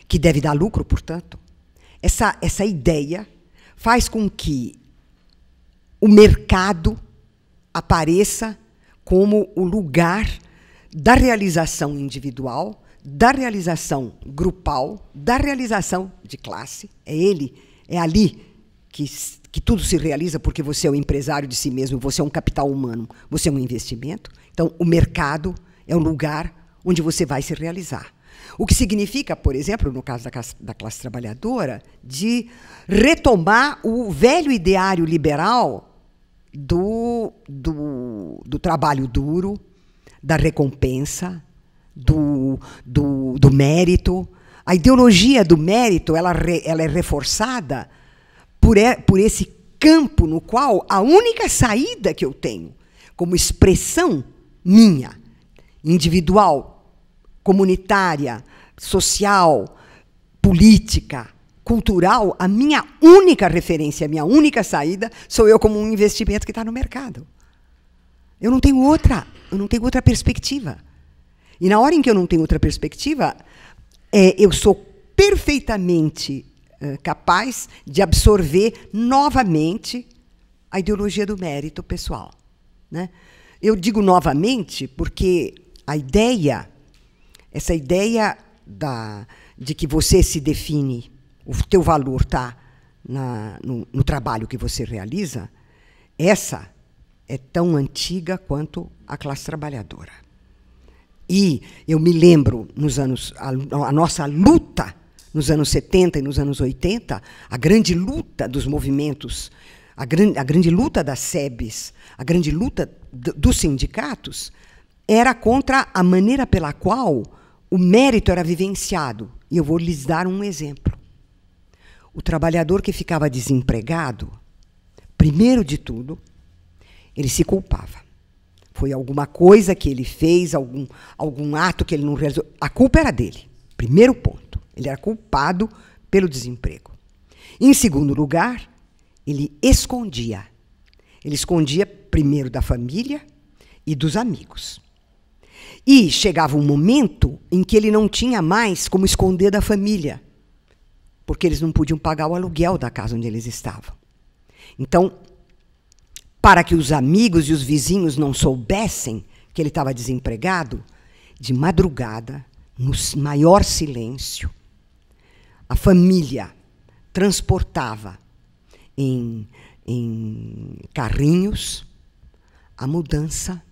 que deve dar lucro, portanto, essa, essa ideia faz com que o mercado apareça como o lugar da realização individual, da realização grupal, da realização de classe. É ele, é ali que, que tudo se realiza, porque você é o um empresário de si mesmo, você é um capital humano, você é um investimento. Então, o mercado é o lugar onde você vai se realizar. O que significa, por exemplo, no caso da classe, da classe trabalhadora, de retomar o velho ideário liberal do, do, do trabalho duro, da recompensa, do, do, do mérito. A ideologia do mérito ela, re, ela é reforçada por, é, por esse campo no qual a única saída que eu tenho, como expressão minha, individual, comunitária, social, política, cultural, a minha única referência, a minha única saída, sou eu como um investimento que está no mercado. Eu não tenho outra, eu não tenho outra perspectiva. E na hora em que eu não tenho outra perspectiva, é, eu sou perfeitamente é, capaz de absorver novamente a ideologia do mérito pessoal. Né? Eu digo novamente porque a ideia, essa ideia da, de que você se define o teu valor está no, no trabalho que você realiza, essa é tão antiga quanto a classe trabalhadora. E eu me lembro nos anos a, a, nossa luta nos anos 70 e nos anos 80, a grande luta dos movimentos, a, gran, a grande luta das SEBs, a grande luta dos sindicatos era contra a maneira pela qual o mérito era vivenciado. E eu vou lhes dar um exemplo o trabalhador que ficava desempregado, primeiro de tudo, ele se culpava. Foi alguma coisa que ele fez, algum, algum ato que ele não resolveu. A culpa era dele, primeiro ponto. Ele era culpado pelo desemprego. Em segundo lugar, ele escondia. Ele escondia primeiro da família e dos amigos. E chegava um momento em que ele não tinha mais como esconder da família porque eles não podiam pagar o aluguel da casa onde eles estavam. Então, para que os amigos e os vizinhos não soubessem que ele estava desempregado, de madrugada, no maior silêncio, a família transportava em, em carrinhos a mudança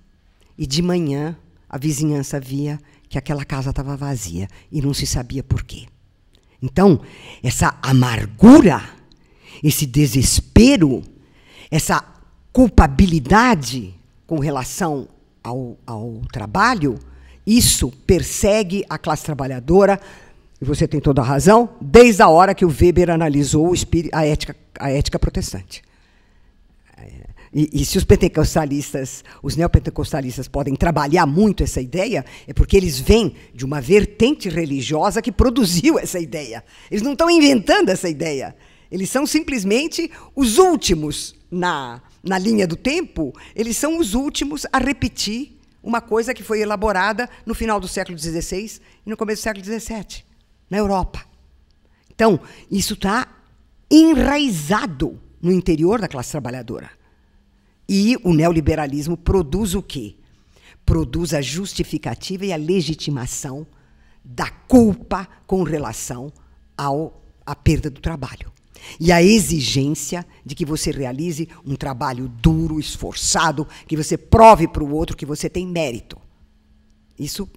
e de manhã a vizinhança via que aquela casa estava vazia e não se sabia por quê. Então, essa amargura, esse desespero, essa culpabilidade com relação ao, ao trabalho, isso persegue a classe trabalhadora, e você tem toda a razão, desde a hora que o Weber analisou a ética, a ética protestante. É, e, e, se os pentecostalistas, os neopentecostalistas podem trabalhar muito essa ideia, é porque eles vêm de uma vertente religiosa que produziu essa ideia. Eles não estão inventando essa ideia. Eles são simplesmente os últimos na, na linha do tempo, eles são os últimos a repetir uma coisa que foi elaborada no final do século XVI e no começo do século XVII, na Europa. Então, isso está enraizado no interior da classe trabalhadora. E o neoliberalismo produz o quê? Produz a justificativa e a legitimação da culpa com relação ao, à perda do trabalho. E a exigência de que você realize um trabalho duro, esforçado, que você prove para o outro que você tem mérito. Isso,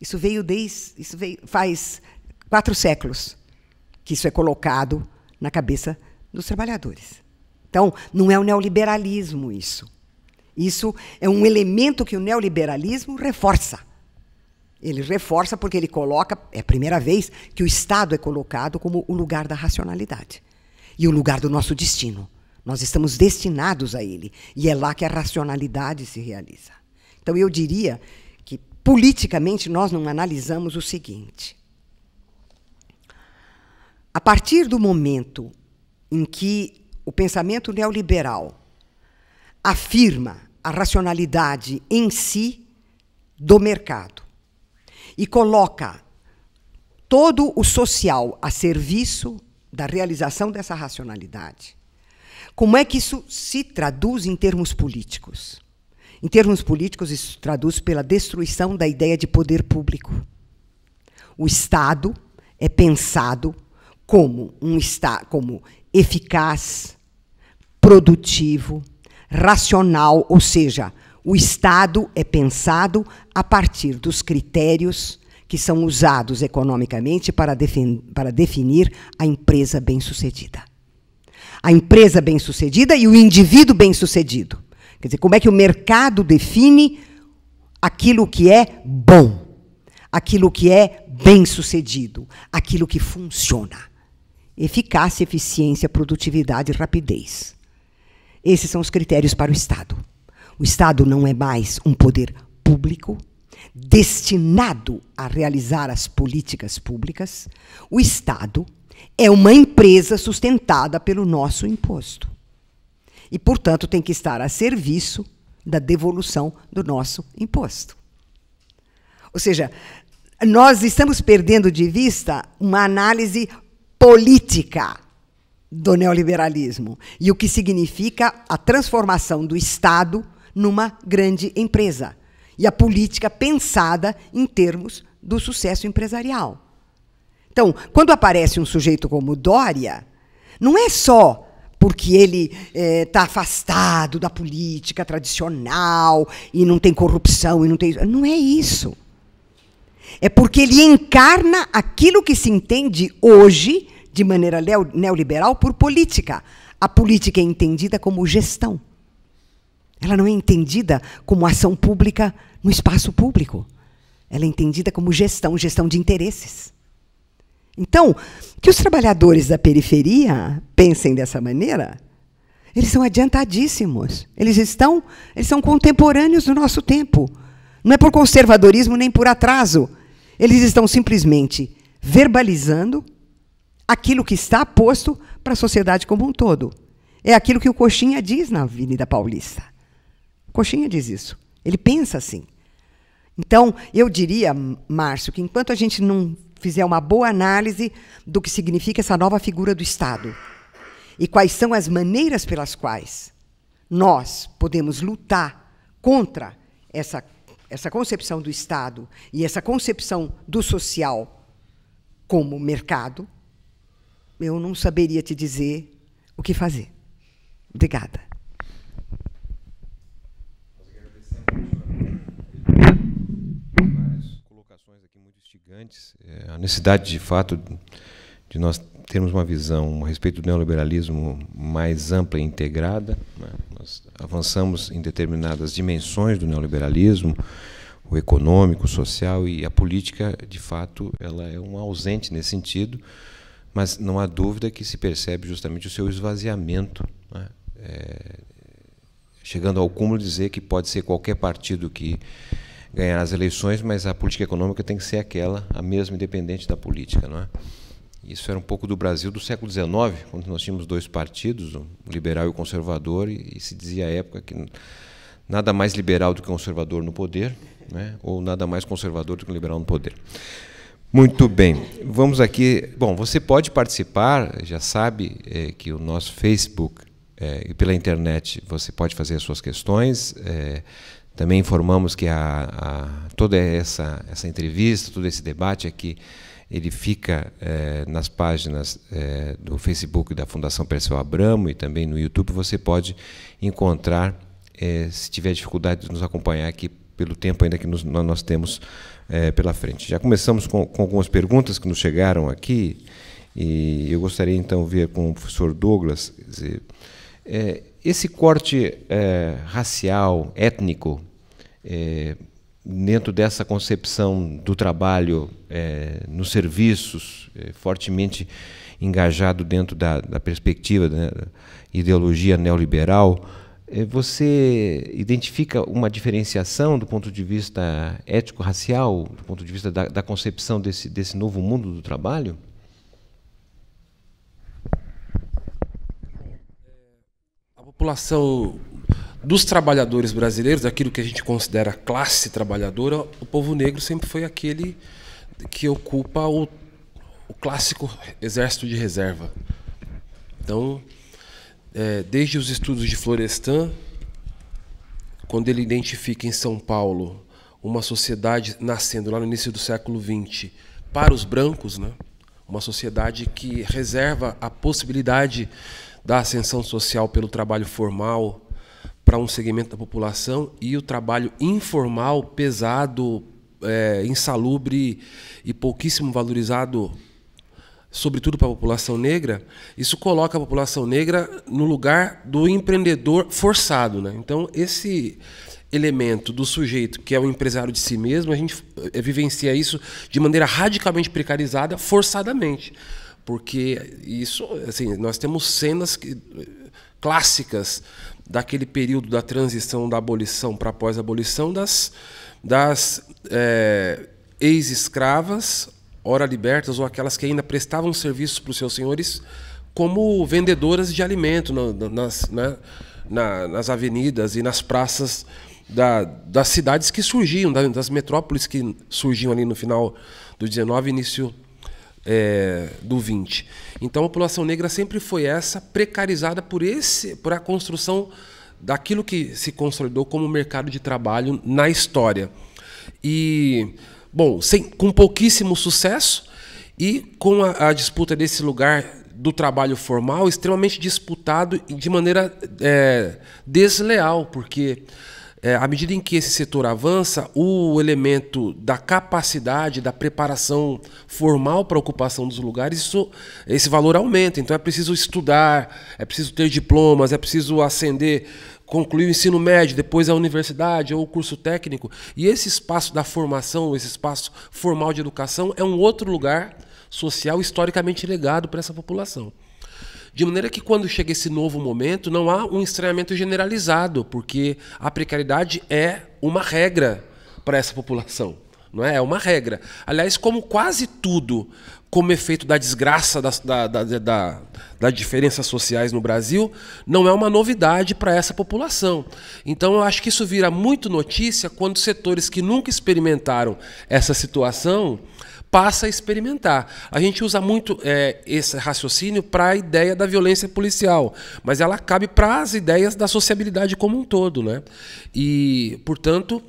isso veio desde. Isso veio, faz quatro séculos que isso é colocado na cabeça dos trabalhadores. Então, não é o neoliberalismo isso. Isso é um elemento que o neoliberalismo reforça. Ele reforça porque ele coloca, é a primeira vez que o Estado é colocado como o lugar da racionalidade e o lugar do nosso destino. Nós estamos destinados a ele e é lá que a racionalidade se realiza. Então eu diria que politicamente nós não analisamos o seguinte: a partir do momento em que o pensamento neoliberal afirma a racionalidade em si do mercado e coloca todo o social a serviço da realização dessa racionalidade. Como é que isso se traduz em termos políticos? Em termos políticos, isso traduz pela destruição da ideia de poder público. O Estado é pensado como um como eficaz, produtivo, racional, ou seja, o Estado é pensado a partir dos critérios que são usados economicamente para, defin para definir a empresa bem-sucedida. A empresa bem-sucedida e o indivíduo bem-sucedido. Quer dizer, como é que o mercado define aquilo que é bom, aquilo que é bem-sucedido, aquilo que funciona eficácia, eficiência, produtividade e rapidez. Esses são os critérios para o Estado. O Estado não é mais um poder público destinado a realizar as políticas públicas. O Estado é uma empresa sustentada pelo nosso imposto. E, portanto, tem que estar a serviço da devolução do nosso imposto. Ou seja, nós estamos perdendo de vista uma análise política do neoliberalismo e o que significa a transformação do Estado numa grande empresa e a política pensada em termos do sucesso empresarial. Então, quando aparece um sujeito como Dória, não é só porque ele está eh, é, afastado da política tradicional e não tem corrupção e não tem. Não é isso. É porque ele encarna aquilo que se entende hoje, de maneira neoliberal, por política. A política é entendida como gestão. Ela não é entendida como ação pública no espaço público. Ela é entendida como gestão, gestão de interesses. Então, que os trabalhadores da periferia pensem dessa maneira, eles são adiantadíssimos. Eles estão, eles são contemporâneos do nosso tempo. Não é por conservadorismo nem por atraso. Eles estão simplesmente verbalizando aquilo que está posto para a sociedade como um todo. É aquilo que o Coxinha diz na Avenida Paulista. O Coxinha diz isso. Ele pensa assim. Então, eu diria, Márcio, que enquanto a gente não fizer uma boa análise do que significa essa nova figura do Estado e quais são as maneiras pelas quais nós podemos lutar contra essa essa concepção do Estado e essa concepção do social como mercado, eu não saberia te dizer o que fazer. Obrigada. Várias colocações aqui muito instigantes. É, a necessidade, de fato, de nós termos uma visão a respeito do neoliberalismo mais ampla e integrada. Né? Nós avançamos em determinadas dimensões do neoliberalismo, o econômico, o social e a política, de fato, ela é um ausente nesse sentido, mas não há dúvida que se percebe justamente o seu esvaziamento. Né? É, chegando ao cúmulo de dizer que pode ser qualquer partido que ganhar as eleições, mas a política econômica tem que ser aquela, a mesma, independente da política, não é? Isso era um pouco do Brasil do século XIX, quando nós tínhamos dois partidos, o liberal e o conservador, e, e se dizia à época que nada mais liberal do que conservador no poder, né? ou nada mais conservador do que liberal no poder. Muito bem, vamos aqui. Bom, você pode participar, já sabe é, que o nosso Facebook é, e pela internet você pode fazer as suas questões. É, também informamos que a, a, toda essa, essa entrevista, todo esse debate aqui ele fica eh, nas páginas eh, do Facebook da Fundação Perseu Abramo e também no YouTube. Você pode encontrar, eh, se tiver dificuldade de nos acompanhar aqui pelo tempo ainda que nos, nós temos pela frente. Já começamos com, com, algumas perguntas que nos chegaram aqui e eu gostaria então de ver com o professor Douglas. Dizer, esse corte racial, étnico, dentro dessa concepção do trabalho é, nos serviços, é, fortemente engajado dentro da, da perspectiva né, da ideologia neoliberal, é, você identifica uma diferenciação do ponto de vista ético-racial, do ponto de vista da, da concepção desse, desse novo mundo do trabalho? A população dos trabalhadores brasileiros, daquilo que a gente considera classe trabalhadora, o povo negro sempre foi aquele que ocupa o, o clássico exército de reserva. Então, é, desde os estudos de Florestan, quando ele identifica em São Paulo uma sociedade nascendo lá no início do século XX para os brancos, né? uma sociedade que reserva a possibilidade da ascensão social pelo trabalho formal, para um segmento da população e o trabalho informal, pesado, é, insalubre e pouquíssimo valorizado, sobretudo para a população negra, isso coloca a população negra no lugar do empreendedor forçado. Né? Então, esse elemento do sujeito que é o empresário de si mesmo, a gente eh, vivencia isso de maneira radicalmente precarizada, forçadamente. Porque isso, assim, nós temos cenas que, eh, clássicas daquele período da transição da abolição para pós-abolição das, das é, ex-escravas, ora libertas, ou aquelas que ainda prestavam serviços para os seus senhores como vendedoras de alimento nas, né, nas avenidas e nas praças da, das cidades que surgiam, das metrópoles que surgiam ali no final do 19 início é, do 20. Então a população negra sempre foi essa, precarizada por, esse, por a construção daquilo que se consolidou como mercado de trabalho na história. E, bom, sem, com pouquíssimo sucesso e com a, a disputa desse lugar do trabalho formal extremamente disputado e de maneira é, desleal, porque é, à medida em que esse setor avança, o elemento da capacidade, da preparação formal para a ocupação dos lugares, isso, esse valor aumenta. Então é preciso estudar, é preciso ter diplomas, é preciso ascender, concluir o ensino médio, depois a universidade ou o curso técnico. E esse espaço da formação, esse espaço formal de educação, é um outro lugar social historicamente legado para essa população. De maneira que quando chega esse novo momento, não há um estranhamento generalizado, porque a precariedade é uma regra para essa população. Não é? é uma regra. Aliás, como quase tudo, como efeito da desgraça das da, da, da, da diferenças sociais no Brasil, não é uma novidade para essa população. Então, eu acho que isso vira muito notícia quando setores que nunca experimentaram essa situação passa a experimentar. A gente usa muito é, esse raciocínio para a ideia da violência policial, mas ela cabe para as ideias da sociabilidade como um todo. Né? E, portanto,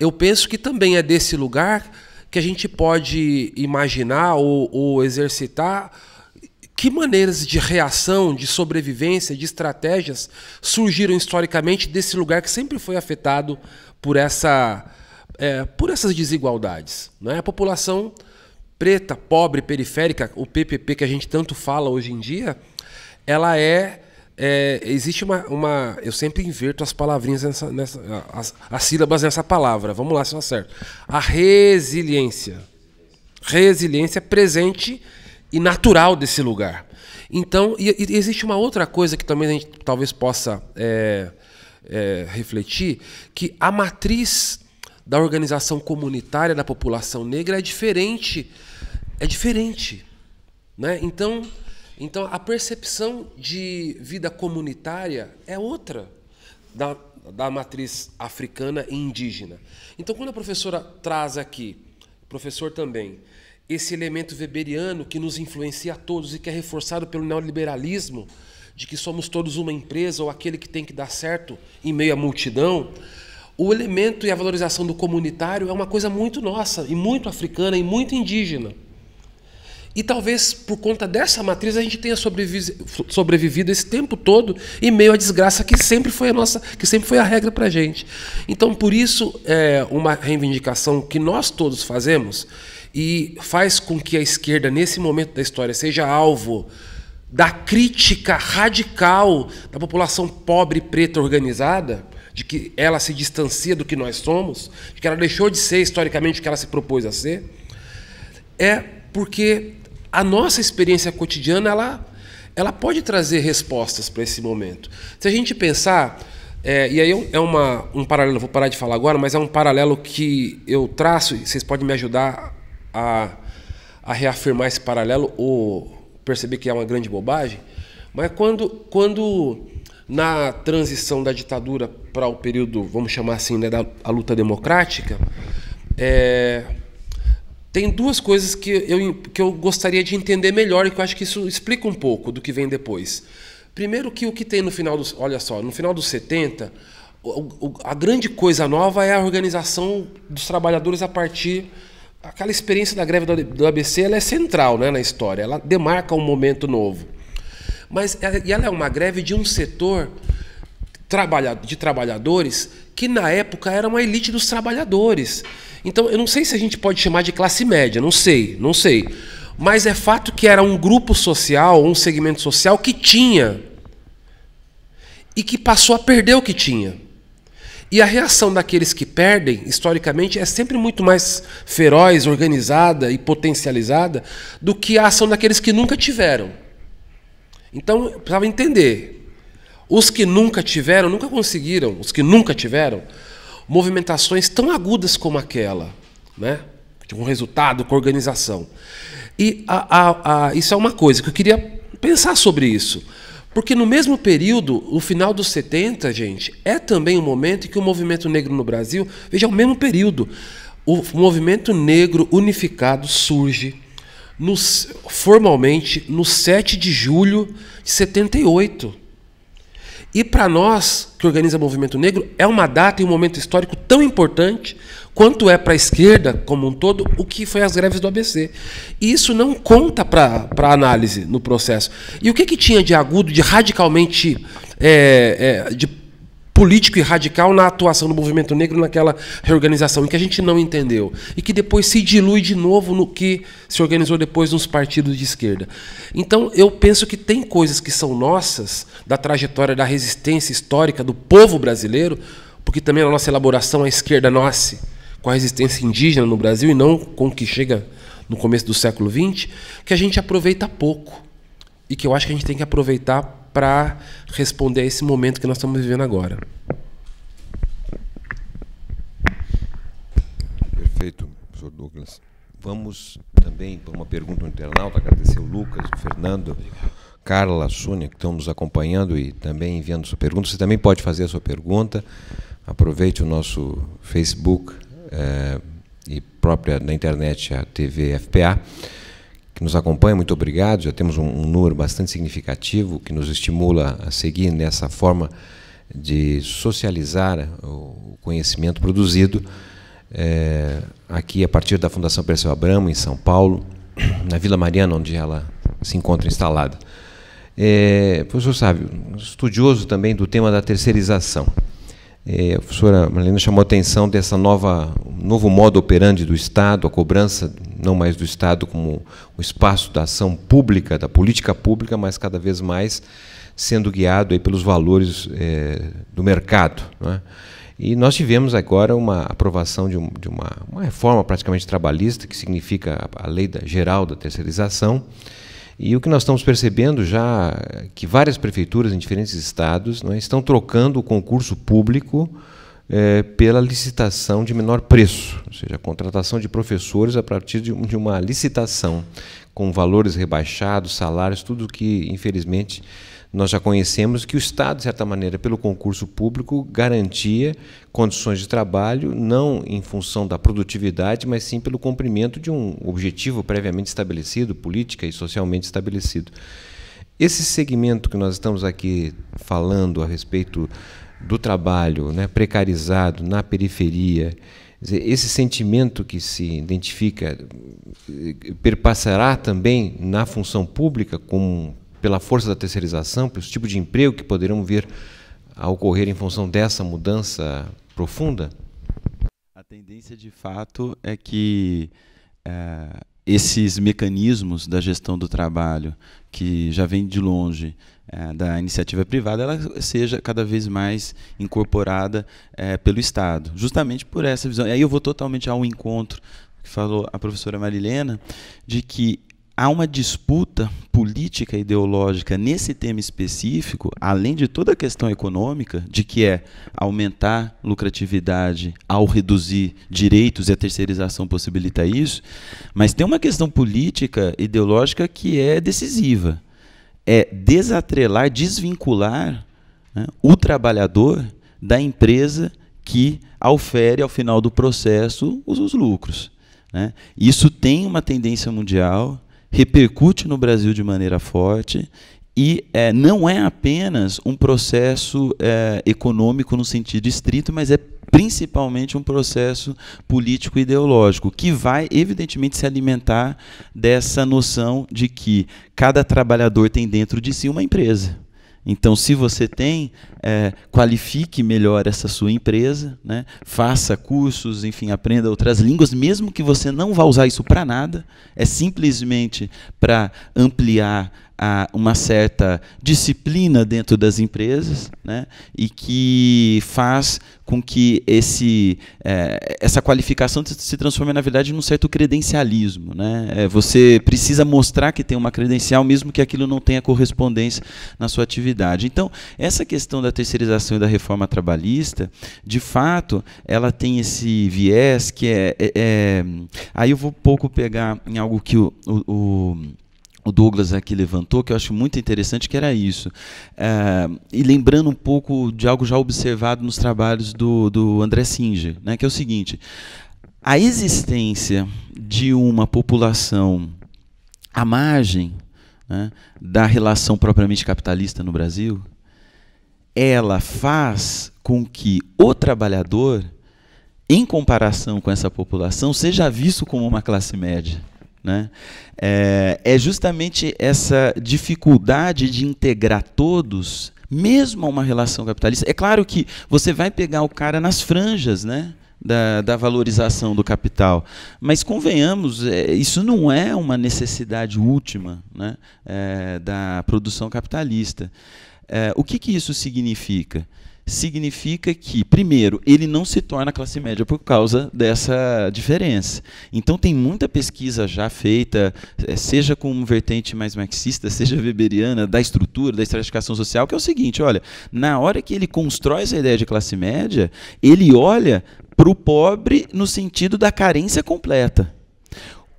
eu penso que também é desse lugar que a gente pode imaginar ou, ou exercitar que maneiras de reação, de sobrevivência, de estratégias surgiram historicamente desse lugar que sempre foi afetado por essa é, por essas desigualdades. Né? A população preta, pobre, periférica, o PPP que a gente tanto fala hoje em dia, ela é. é existe uma, uma, Eu sempre inverto as palavrinhas nessa. nessa as, as, sílabas nessa palavra. Vamos lá se eu acerto. A resiliência. Resiliência presente e natural desse lugar. Então, e, e existe uma outra coisa que também a gente talvez possa é, é, refletir, que a matriz da organização comunitária da população negra é diferente é diferente. Né? Então, então, a percepção de vida comunitária é outra da, da matriz africana e indígena. Então, quando a professora traz aqui, professor também, esse elemento weberiano que nos influencia a todos e que é reforçado pelo neoliberalismo, de que somos todos uma empresa ou aquele que tem que dar certo em meio à multidão, o elemento e a valorização do comunitário é uma coisa muito nossa, e muito africana, e muito indígena. E talvez por conta dessa matriz a gente tenha sobrevivido esse tempo todo em meio à desgraça que sempre foi a nossa, que sempre foi a regra para gente. Então por isso é uma reivindicação que nós todos fazemos e faz com que a esquerda nesse momento da história seja alvo da crítica radical da população pobre preta organizada, de que ela se distancia do que nós somos, de que ela deixou de ser historicamente o que ela se propôs a ser, é porque a nossa experiência cotidiana ela, ela pode trazer respostas para esse momento. Se a gente pensar, é, e aí é uma, um paralelo, vou parar de falar agora, mas é um paralelo que eu traço, e vocês podem me ajudar a, a reafirmar esse paralelo ou perceber que é uma grande bobagem, mas quando, quando na transição da ditadura para o período, vamos chamar assim, né, da luta democrática, é, tem duas coisas que eu, que eu gostaria de entender melhor e que eu acho que isso explica um pouco do que vem depois. Primeiro que o que tem no final dos, olha só, no final dos 70, o, o, a grande coisa nova é a organização dos trabalhadores a partir aquela experiência da greve do ABC, ela é central, né, na história. Ela demarca um momento novo. Mas ela, é, e ela é uma greve de um setor de trabalhadores que na época era uma elite dos trabalhadores. Então, eu não sei se a gente pode chamar de classe média, não sei, não sei. Mas é fato que era um grupo social, um segmento social que tinha e que passou a perder o que tinha. E a reação daqueles que perdem, historicamente, é sempre muito mais feroz, organizada e potencializada do que a ação daqueles que nunca tiveram. Então, precisava entender os que nunca tiveram, nunca conseguiram, os que nunca tiveram, movimentações tão agudas como aquela, né? com resultado, com organização. E a, a, a, isso é uma coisa que eu queria pensar sobre isso. Porque no mesmo período, o final dos 70, gente, é também o um momento em que o movimento negro no Brasil, veja, é o mesmo período, o movimento negro unificado surge no, formalmente no 7 de julho de 78. E para nós, que organiza o movimento negro, é uma data e um momento histórico tão importante quanto é para a esquerda como um todo o que foi as greves do ABC. E isso não conta para a análise no processo. E o que, que tinha de agudo, de radicalmente. É, é, de político e radical na atuação do movimento negro naquela reorganização, e que a gente não entendeu. E que depois se dilui de novo no que se organizou depois nos partidos de esquerda. Então, eu penso que tem coisas que são nossas, da trajetória da resistência histórica do povo brasileiro, porque também na nossa elaboração a esquerda nasce com a resistência indígena no Brasil e não com o que chega no começo do século XX, que a gente aproveita pouco. E que eu acho que a gente tem que aproveitar para responder a esse momento que nós estamos vivendo agora. Perfeito, professor Douglas. Vamos também para uma pergunta do internauta, agradecer o Lucas, o Fernando, Carla, a Sônia, que estão nos acompanhando e também enviando sua pergunta. Você também pode fazer a sua pergunta. Aproveite o nosso Facebook é, e própria na internet a TV FPA que nos acompanha, muito obrigado. Já temos um, um número bastante significativo que nos estimula a seguir nessa forma de socializar o conhecimento produzido é, aqui a partir da Fundação Perseu Abramo, em São Paulo, na Vila Mariana, onde ela se encontra instalada. É, professor Sávio, estudioso também do tema da terceirização. É, a professora Marlena chamou a atenção dessa nova novo modo operante do Estado, a cobrança não mais do Estado como o espaço da ação pública, da política pública, mas cada vez mais sendo guiado aí pelos valores é, do mercado. Né? E nós tivemos agora uma aprovação de, um, de uma, uma, reforma praticamente trabalhista, que significa a, a lei da, geral da terceirização, e o que nós estamos percebendo já que várias prefeituras em diferentes estados né, estão trocando o concurso público é, pela licitação de menor preço, ou seja, a contratação de professores a partir de, de uma licitação com valores rebaixados, salários, tudo que infelizmente nós já conhecemos que o Estado, de certa maneira, pelo concurso público, garantia condições de trabalho, não em função da produtividade, mas sim pelo cumprimento de um objetivo previamente estabelecido, política e socialmente estabelecido. Esse segmento que nós estamos aqui falando a respeito do trabalho né, precarizado na periferia, esse sentimento que se identifica eh, perpassará também na função pública como pela força da terceirização, pelos tipos de emprego que poderão vir a ocorrer em função dessa mudança profunda? A tendência de fato é que é, esses mecanismos da gestão do trabalho, que já vem de longe é, da iniciativa privada, ela seja cada vez mais incorporada é, pelo Estado, justamente por essa visão. E aí eu vou totalmente ao encontro que falou a professora Marilena, de que há uma disputa política e ideológica nesse tema específico, além de toda a questão econômica, de que é aumentar lucratividade ao reduzir direitos e a terceirização possibilita isso, mas tem uma questão política ideológica que é decisiva. É desatrelar, desvincular né, o trabalhador da empresa que aufere ao final do processo os, os lucros. Né? Isso tem uma tendência mundial, repercute no Brasil de maneira forte e é, não é apenas um processo é, econômico no sentido estrito, mas é principalmente um processo político ideológico que vai evidentemente se alimentar dessa noção de que cada trabalhador tem dentro de si uma empresa. Então, se você tem, é, qualifique melhor essa sua empresa, né? faça cursos, enfim, aprenda outras línguas, mesmo que você não vá usar isso para nada, é simplesmente para ampliar a uma certa disciplina dentro das empresas né, e que faz com que esse, é, essa qualificação se transforme, na verdade, num certo credencialismo. Né? É, você precisa mostrar que tem uma credencial, mesmo que aquilo não tenha correspondência na sua atividade. Então, essa questão da terceirização e da reforma trabalhista, de fato, ela tem esse viés que é. é, é aí eu vou pouco pegar em algo que o, o, o o Douglas aqui levantou, que eu acho muito interessante, que era isso. É, e lembrando um pouco de algo já observado nos trabalhos do, do André Singer, né, que é o seguinte: a existência de uma população à margem né, da relação propriamente capitalista no Brasil, ela faz com que o trabalhador, em comparação com essa população, seja visto como uma classe média. Né? É, é justamente essa dificuldade de integrar todos, mesmo a uma relação capitalista. É claro que você vai pegar o cara nas franjas, né? Da, da, valorização do capital. Mas convenhamos, é, isso não é uma necessidade última né, é, da produção capitalista. É, o que, que isso significa? significa que, primeiro, ele não se torna classe média por causa dessa diferença. Então, tem muita pesquisa já feita, é, seja com um vertente mais marxista, seja weberiana, da estrutura, da estratificação social, que é o seguinte: olha, na hora que ele constrói essa ideia de classe média, ele olha para o pobre no sentido da carência completa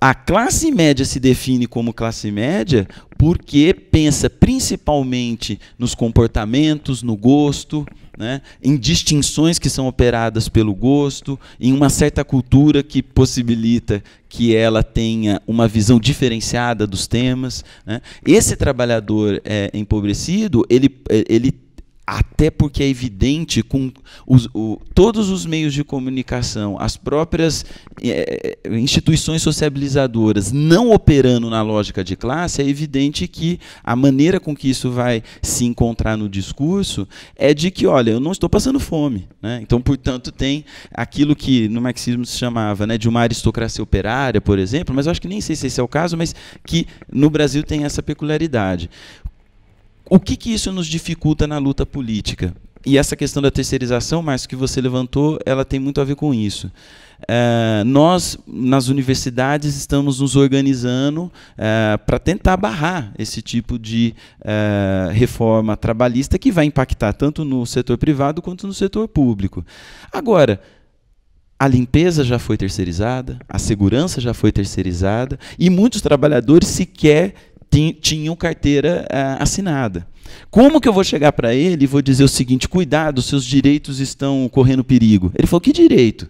a classe média se define como classe média porque pensa principalmente nos comportamentos, no gosto, né, em distinções que são operadas pelo gosto, em uma certa cultura que possibilita que ela tenha uma visão diferenciada dos temas. Né. Esse trabalhador é, empobrecido, ele, é, ele até porque é evidente com os, o, todos os meios de comunicação, as próprias é, instituições sociabilizadoras não operando na lógica de classe, é evidente que a maneira com que isso vai se encontrar no discurso é de que, olha, eu não estou passando fome. Né? Então, portanto, tem aquilo que no marxismo se chamava né, de uma aristocracia operária, por exemplo, mas eu acho que nem sei se esse é o caso, mas que no Brasil tem essa peculiaridade. O que, que isso nos dificulta na luta política? E essa questão da terceirização, mais que você levantou, ela tem muito a ver com isso. É, nós, nas universidades, estamos nos organizando é, para tentar barrar esse tipo de é, reforma trabalhista que vai impactar tanto no setor privado quanto no setor público. Agora, a limpeza já foi terceirizada, a segurança já foi terceirizada e muitos trabalhadores sequer tinham carteira ah, assinada. Como que eu vou chegar para ele e vou dizer o seguinte: cuidado, seus direitos estão correndo perigo? Ele falou: que direito?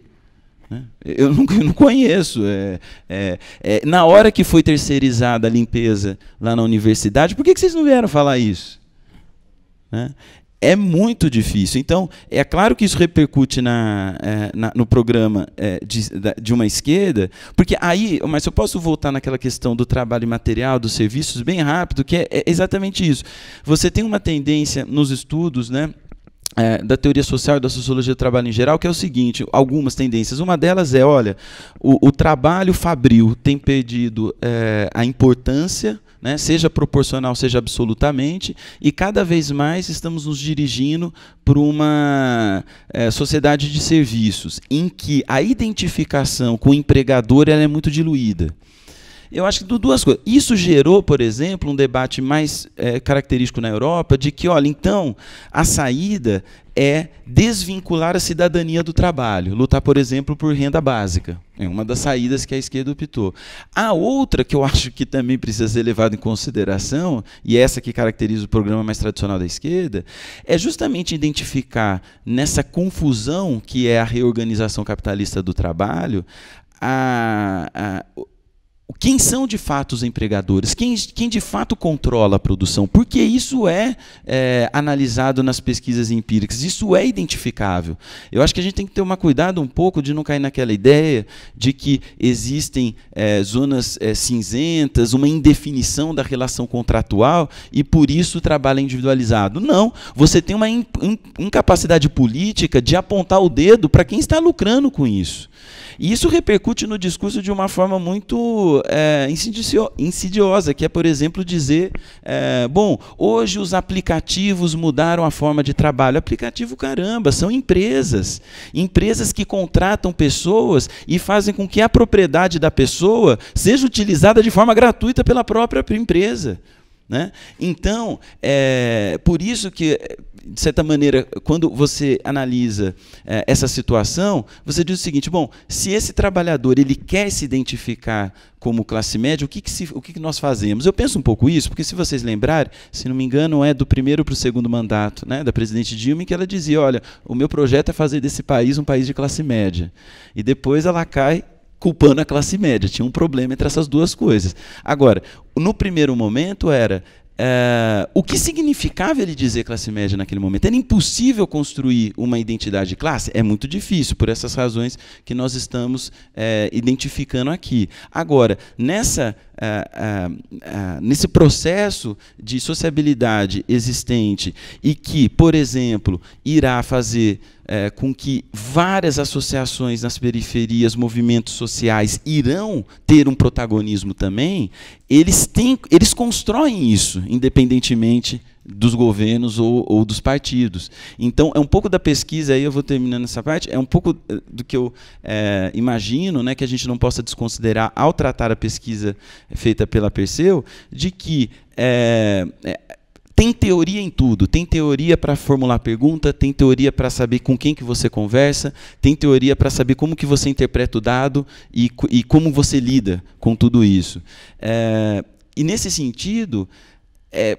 Né? Eu não, eu não conheço. É, é, é, na hora que foi terceirizada a limpeza lá na universidade, por que, que vocês não vieram falar isso? Né? é muito difícil. Então, é claro que isso repercute na, é, na no programa é, de, de, uma esquerda, porque aí, mas eu posso voltar naquela questão do trabalho material, dos serviços, bem rápido, que é, é exatamente isso. Você tem uma tendência nos estudos, né? É, da teoria social e da sociologia do trabalho em geral, que é o seguinte: algumas tendências. Uma delas é, olha, o, o trabalho fabril tem perdido é, a importância né, seja proporcional, seja absolutamente, e cada vez mais estamos nos dirigindo para uma é, sociedade de serviços em que a identificação com o empregador ela é muito diluída. Eu acho que duas coisas. Isso gerou, por exemplo, um debate mais é, característico na Europa de que, olha, então, a saída é desvincular a cidadania do trabalho, lutar, por exemplo, por renda básica. É uma das saídas que a esquerda optou. A outra que eu acho que também precisa ser levada em consideração, e essa que caracteriza o programa mais tradicional da esquerda, é justamente identificar nessa confusão que é a reorganização capitalista do trabalho, a, a quem são de fato os empregadores, quem, quem de fato controla a produção, porque isso é, é, analisado nas pesquisas empíricas, isso é identificável. Eu acho que a gente tem que ter um cuidado um pouco de não cair naquela ideia de que existem é, zonas é, cinzentas, uma indefinição da relação contratual e por isso o trabalho é individualizado. Não, você tem uma in, in, incapacidade política de apontar o dedo para quem está lucrando com isso. E isso repercute no discurso de uma forma muito é, insidiosa, que é, por exemplo, dizer: é, bom, hoje os aplicativos mudaram a forma de trabalho. Aplicativo, caramba, são empresas. Empresas que contratam pessoas e fazem com que a propriedade da pessoa seja utilizada de forma gratuita pela própria empresa. Né? Então, é por isso que, de certa maneira, quando você analisa é, essa situação, você diz o seguinte: bom, se esse trabalhador ele quer se identificar como classe média, o que, que, se, o que, que nós fazemos? Eu penso um pouco isso, porque se vocês lembrarem, se não me engano, é do primeiro para o segundo mandato né, da presidente Dilma, em que ela dizia: olha, o meu projeto é fazer desse país um país de classe média. E depois ela cai culpando a classe média. Tinha um problema entre essas duas coisas. Agora, no primeiro momento era. É, o que significava ele dizer classe média naquele momento? Era impossível construir uma identidade de classe? É muito difícil, por essas razões que nós estamos é, identificando aqui. Agora, nessa ah, ah, ah, nesse processo de sociabilidade existente e que, por exemplo, irá fazer eh, com que várias associações nas periferias, movimentos sociais irão ter um protagonismo também, eles, têm, eles constroem isso, independentemente dos governos ou, ou, dos partidos. Então, é um pouco da pesquisa, aí eu vou terminando essa parte, é um pouco eh, do que eu é, imagino né, que a gente não possa desconsiderar ao tratar a pesquisa feita pela Perseu, de que. É, é, tem teoria em tudo. Tem teoria para formular pergunta, tem teoria para saber com quem que você conversa, tem teoria para saber como que você interpreta o dado e, e como você lida com tudo isso. É, e nesse sentido, é,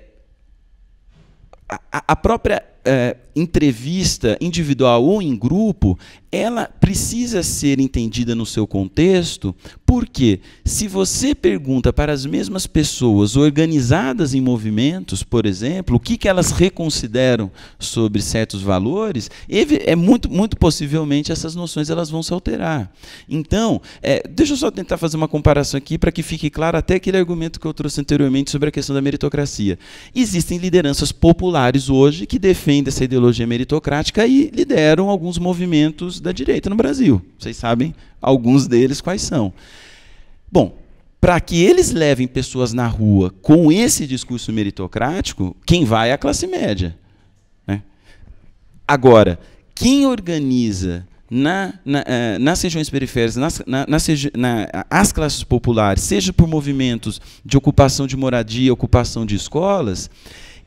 a, a própria é, entrevista individual ou em grupo, ela precisa ser entendida no seu contexto, porque se você pergunta para as mesmas pessoas organizadas em movimentos, por exemplo, o que, que elas reconsideram sobre certos valores, é muito, muito possivelmente essas noções elas vão se alterar. Então, é, deixa eu só tentar fazer uma comparação aqui para que fique claro até aquele argumento que eu trouxe anteriormente sobre a questão da meritocracia. Existem lideranças populares hoje que defendem refém dessa ideologia meritocrática e lideram alguns movimentos da direita no Brasil. Vocês sabem alguns deles quais são. Bom, para que eles levem pessoas na rua com esse discurso meritocrático, quem vai é a classe média. Né? Agora, quem organiza na, na, eh, nas regiões periféricas, nas, na, nas, as classes populares, seja por movimentos de ocupação de moradia, ocupação de escolas,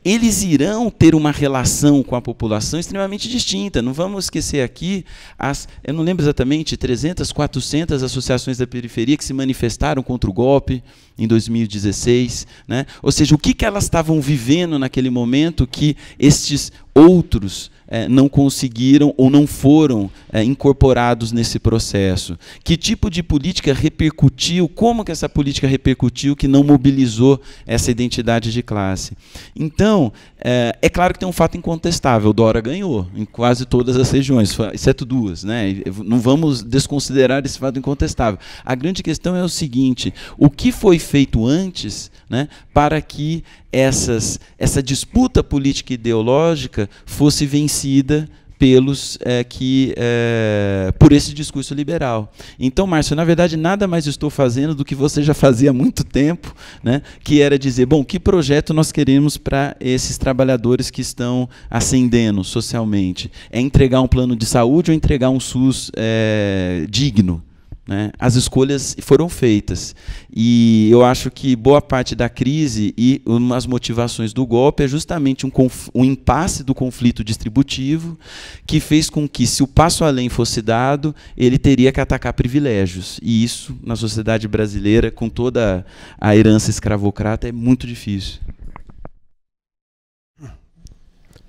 eles irão ter uma relação com a população extremamente distinta. Não vamos esquecer aqui as, eu não lembro exatamente, 300, 400 associações da periferia que se manifestaram contra o golpe em 2016, né? Ou seja, o que que elas estavam vivendo naquele momento que estes outros é, não conseguiram ou não foram é, incorporados nesse processo? Que tipo de política repercutiu? Como que essa política repercutiu que não mobilizou essa identidade de classe? Então, é, é claro que tem um fato incontestável: Dora ganhou em quase todas as regiões, exceto duas. Né? Não vamos desconsiderar esse fato incontestável. A grande questão é o seguinte: o que foi feito antes né, para que essas, essa disputa política e ideológica fosse vencida pelos é, que é, por esse discurso liberal. Então, Márcio, na verdade, nada mais estou fazendo do que você já fazia há muito tempo, né, que era dizer, bom, que projeto nós queremos para esses trabalhadores que estão ascendendo socialmente? É entregar um plano de saúde ou entregar um SUS é, digno? Né? As escolhas foram feitas. E eu acho que boa parte da crise e umas motivações do golpe é justamente um, um impasse do conflito distributivo que fez com que, se o passo além fosse dado, ele teria que atacar privilégios. E isso, na sociedade brasileira, com toda a herança escravocrata, é muito difícil.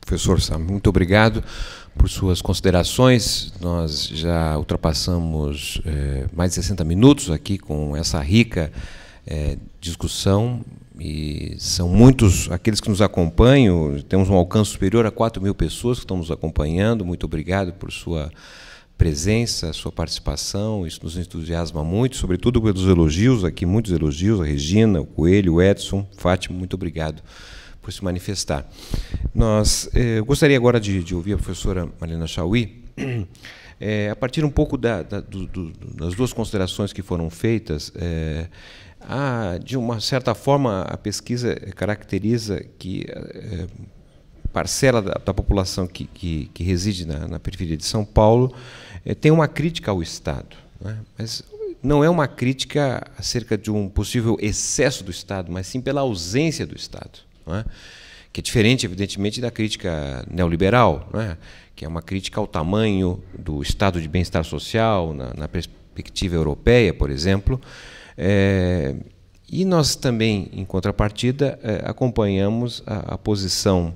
Professor Sam, muito obrigado por suas considerações. Nós já ultrapassamos é, mais de 60 minutos aqui com essa rica é, discussão e são muitos aqueles que nos acompanham. Temos um alcance superior a 4 mil pessoas que estão nos acompanhando. Muito obrigado por sua presença, sua participação. Isso nos entusiasma muito, sobretudo pelos elogios aqui, muitos elogios. A Regina, o Coelho, o Edson, Fátima, muito obrigado por se manifestar. Nós, eh, eu gostaria agora de, de, ouvir a professora Marina Chauí, eh, a partir um pouco da, da, do, do, das duas considerações que foram feitas, eh, a, de uma certa forma a pesquisa caracteriza que parcela da, da população que, que, que, reside na, na periferia de São Paulo tem uma crítica ao Estado, né? mas não é uma crítica acerca de um possível excesso do Estado, mas sim pela ausência do Estado. É? Que é diferente, evidentemente, da crítica neoliberal, é? que é uma crítica ao tamanho do estado de bem-estar social, na, na, perspectiva europeia, por exemplo. É, e nós também, em contrapartida, é, acompanhamos a, a posição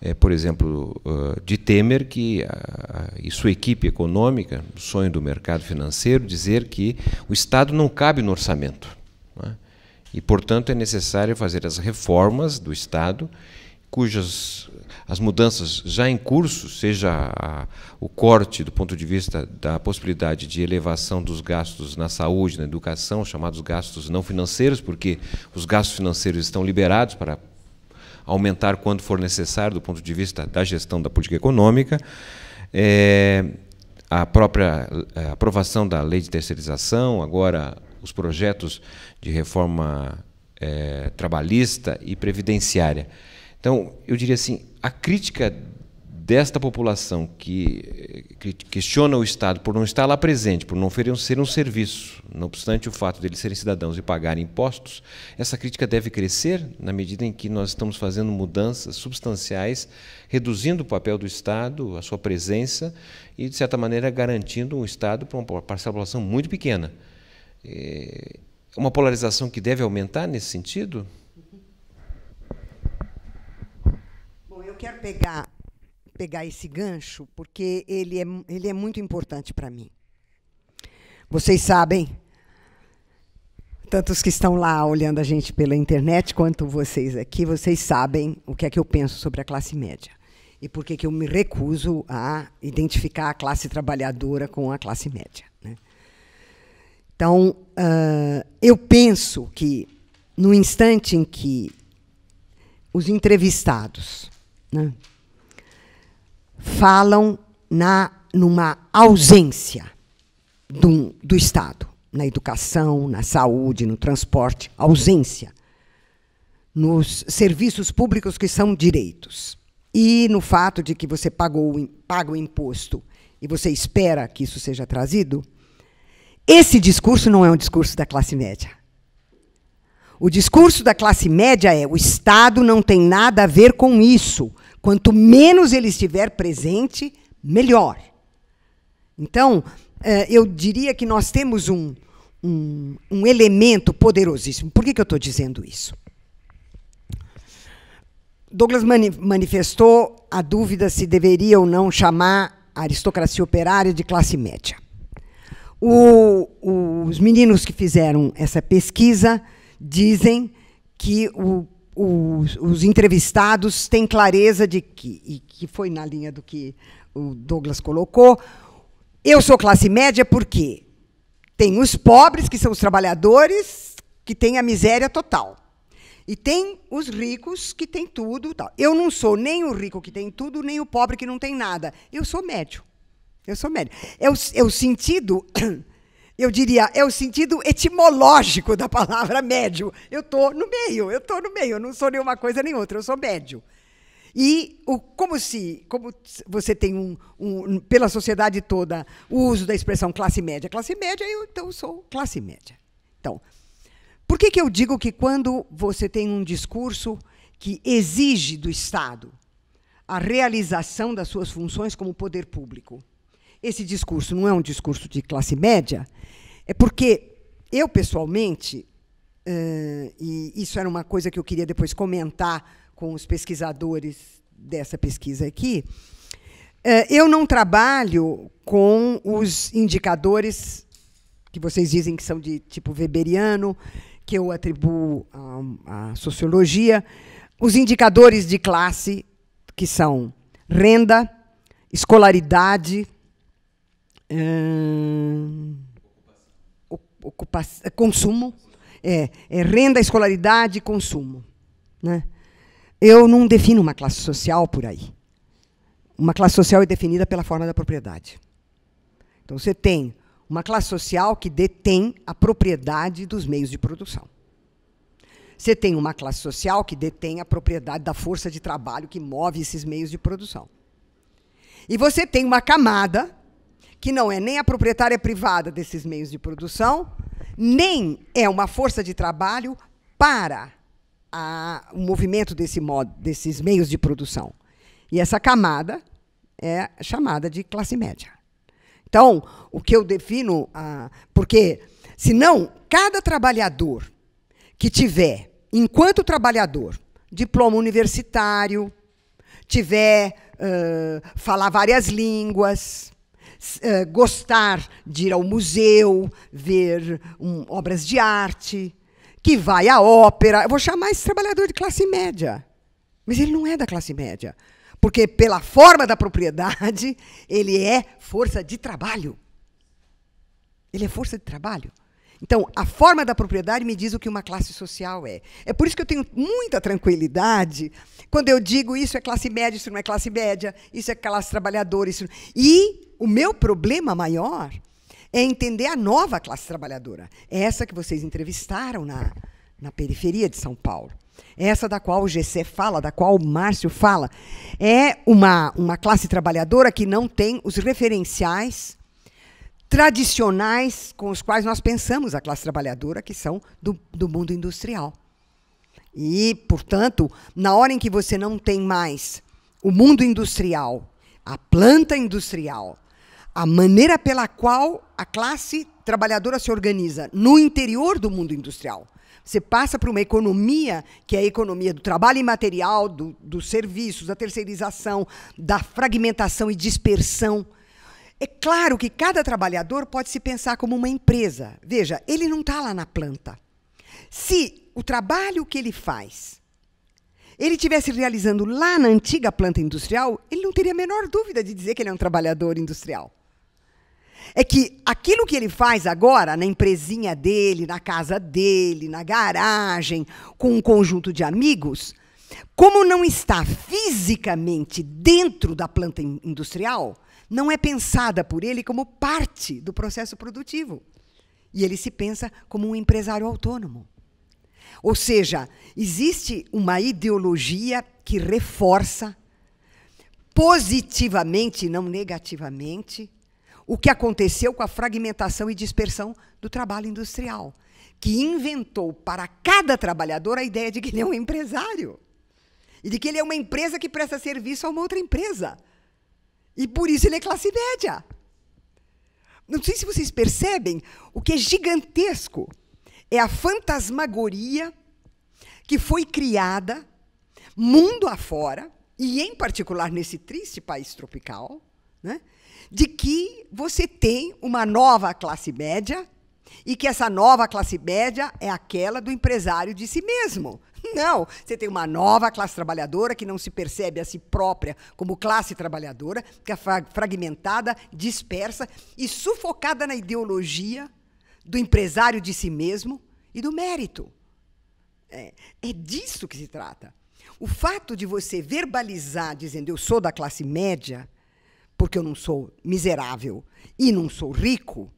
é, por exemplo, de Temer que, a, e sua equipe econômica, sonho do mercado financeiro, dizer que o Estado não cabe no orçamento. E, portanto, é necessário fazer as reformas do Estado, cujas as mudanças já em curso, seja a, o corte do ponto de vista da possibilidade de elevação dos gastos na saúde, na educação, chamados gastos não financeiros, porque os gastos financeiros estão liberados para aumentar quando for necessário do ponto de vista da gestão da política econômica, é, a própria é, aprovação da lei de terceirização, agora os projetos de reforma é, trabalhista e previdenciária. Então, eu diria assim, a crítica desta população que eh, questiona o Estado por não estar lá presente, por não oferecer um serviço, não obstante o fato de eles serem cidadãos e pagarem impostos, essa crítica deve crescer na medida em que nós estamos fazendo mudanças substanciais, reduzindo o papel do Estado, a sua presença e, de certa maneira, garantindo um Estado para uma parcela da população muito pequena é uma polarização que deve aumentar nesse sentido? Bom, eu quero pegar, pegar esse gancho, porque ele é, ele é muito importante para mim. Vocês sabem, tanto os que estão lá olhando a gente pela internet, quanto vocês aqui, vocês sabem o que é que eu penso sobre a classe média. E por que eu me recuso a identificar a classe trabalhadora com a classe média. Né? Então, uh, eu penso que no instante em que os entrevistados né, falam na numa ausência do, do Estado na educação, na saúde, no transporte, ausência nos serviços públicos que são direitos e no fato de que você pagou paga o imposto e você espera que isso seja trazido esse discurso não é um discurso da classe média. O discurso da classe média é: o Estado não tem nada a ver com isso. Quanto menos ele estiver presente, melhor. Então, eh, eu diria que nós temos um, um, um elemento poderosíssimo. Por que, que eu estou dizendo isso? Douglas manifestou a dúvida se deveria ou não chamar a aristocracia operária de classe média. O, os meninos que fizeram essa pesquisa dizem que o, os, os, entrevistados têm clareza de que, e que foi na linha do que o Douglas colocou, eu sou classe média porque tem os pobres, que são os trabalhadores, que têm a miséria total. E tem os ricos que têm tudo. Tal. Eu não sou nem o rico que tem tudo, nem o pobre que não tem nada. Eu sou médio. Eu sou médio. É o, é o sentido, eu diria, é o sentido etimológico da palavra médio. Eu estou no meio, eu estou no meio, eu não sou nenhuma coisa nem outra, eu sou médio. E o, como se como você tem um, um, pela sociedade toda o uso da expressão classe média, classe média, eu então sou classe média. Então, por que, que eu digo que quando você tem um discurso que exige do Estado a realização das suas funções como poder público, esse discurso não é um discurso de classe média, é porque eu, pessoalmente, uh, e isso era uma coisa que eu queria depois comentar com os pesquisadores dessa pesquisa aqui, uh, eu não trabalho com os indicadores que vocês dizem que são de tipo weberiano, que eu atribuo à, à sociologia, os indicadores de classe, que são renda, escolaridade, ocupação, é consumo, é, é, renda, escolaridade e consumo. Né? Eu não defino uma classe social por aí. Uma classe social é definida pela forma da propriedade. Então, você tem uma classe social que detém a propriedade dos meios de produção. Você tem uma classe social que detém a propriedade da força de trabalho que move esses meios de produção. E você tem uma camada que não é nem a proprietária privada desses meios de produção, nem é uma força de trabalho para a, o movimento desse modo, desses meios de produção. E essa camada é chamada de classe média. Então, o que eu defino, ah, porque senão cada trabalhador que tiver, enquanto trabalhador, diploma universitário, tiver uh, falar várias línguas, eh, gostar de ir ao museu, ver um, obras de arte, que vai à ópera. Eu vou chamar esse trabalhador de classe média. Mas ele não é da classe média. Porque, pela forma da propriedade, ele é força de trabalho. Ele é força de trabalho. Então, a forma da propriedade me diz o que uma classe social é. É por isso que eu tenho muita tranquilidade quando eu digo isso é classe média, isso não é classe média, isso é classe trabalhadora, isso. E o meu problema maior é entender a nova classe trabalhadora, é essa que vocês entrevistaram na, na periferia de São Paulo. É essa da qual o GC fala, da qual o Márcio fala, é uma, uma classe trabalhadora que não tem os referenciais tradicionais com os quais nós pensamos a classe trabalhadora, que são do, do mundo industrial. E, portanto, na hora em que você não tem mais o mundo industrial, a planta industrial, a maneira pela qual a classe trabalhadora se organiza no interior do mundo industrial. Você passa para uma economia que é a economia do trabalho imaterial, do, dos serviços, da terceirização, da fragmentação e dispersão. É claro que cada trabalhador pode se pensar como uma empresa. Veja, ele não está lá na planta. Se o trabalho que ele faz ele tivesse realizando lá na antiga planta industrial, ele não teria a menor dúvida de dizer que ele é um trabalhador industrial. É que aquilo que ele faz agora, na empresinha dele, na casa dele, na garagem, com um conjunto de amigos, como não está fisicamente dentro da planta industrial, não é pensada por ele como parte do processo produtivo. E ele se pensa como um empresário autônomo. Ou seja, existe uma ideologia que reforça positivamente, não negativamente, o que aconteceu com a fragmentação e dispersão do trabalho industrial, que inventou para cada trabalhador a ideia de que ele é um empresário e de que ele é uma empresa que presta serviço a uma outra empresa. E por isso ele é classe média. Não sei se vocês percebem o que é gigantesco é a fantasmagoria que foi criada mundo afora, e em particular nesse triste país tropical, né? de que você tem uma nova classe média e que essa nova classe média é aquela do empresário de si mesmo. Não, você tem uma nova classe trabalhadora que não se percebe a si própria como classe trabalhadora, que é fragmentada, dispersa e sufocada na ideologia do empresário de si mesmo e do mérito. É, é disso que se trata. O fato de você verbalizar dizendo eu sou da classe média porque eu não sou miserável e não sou rico,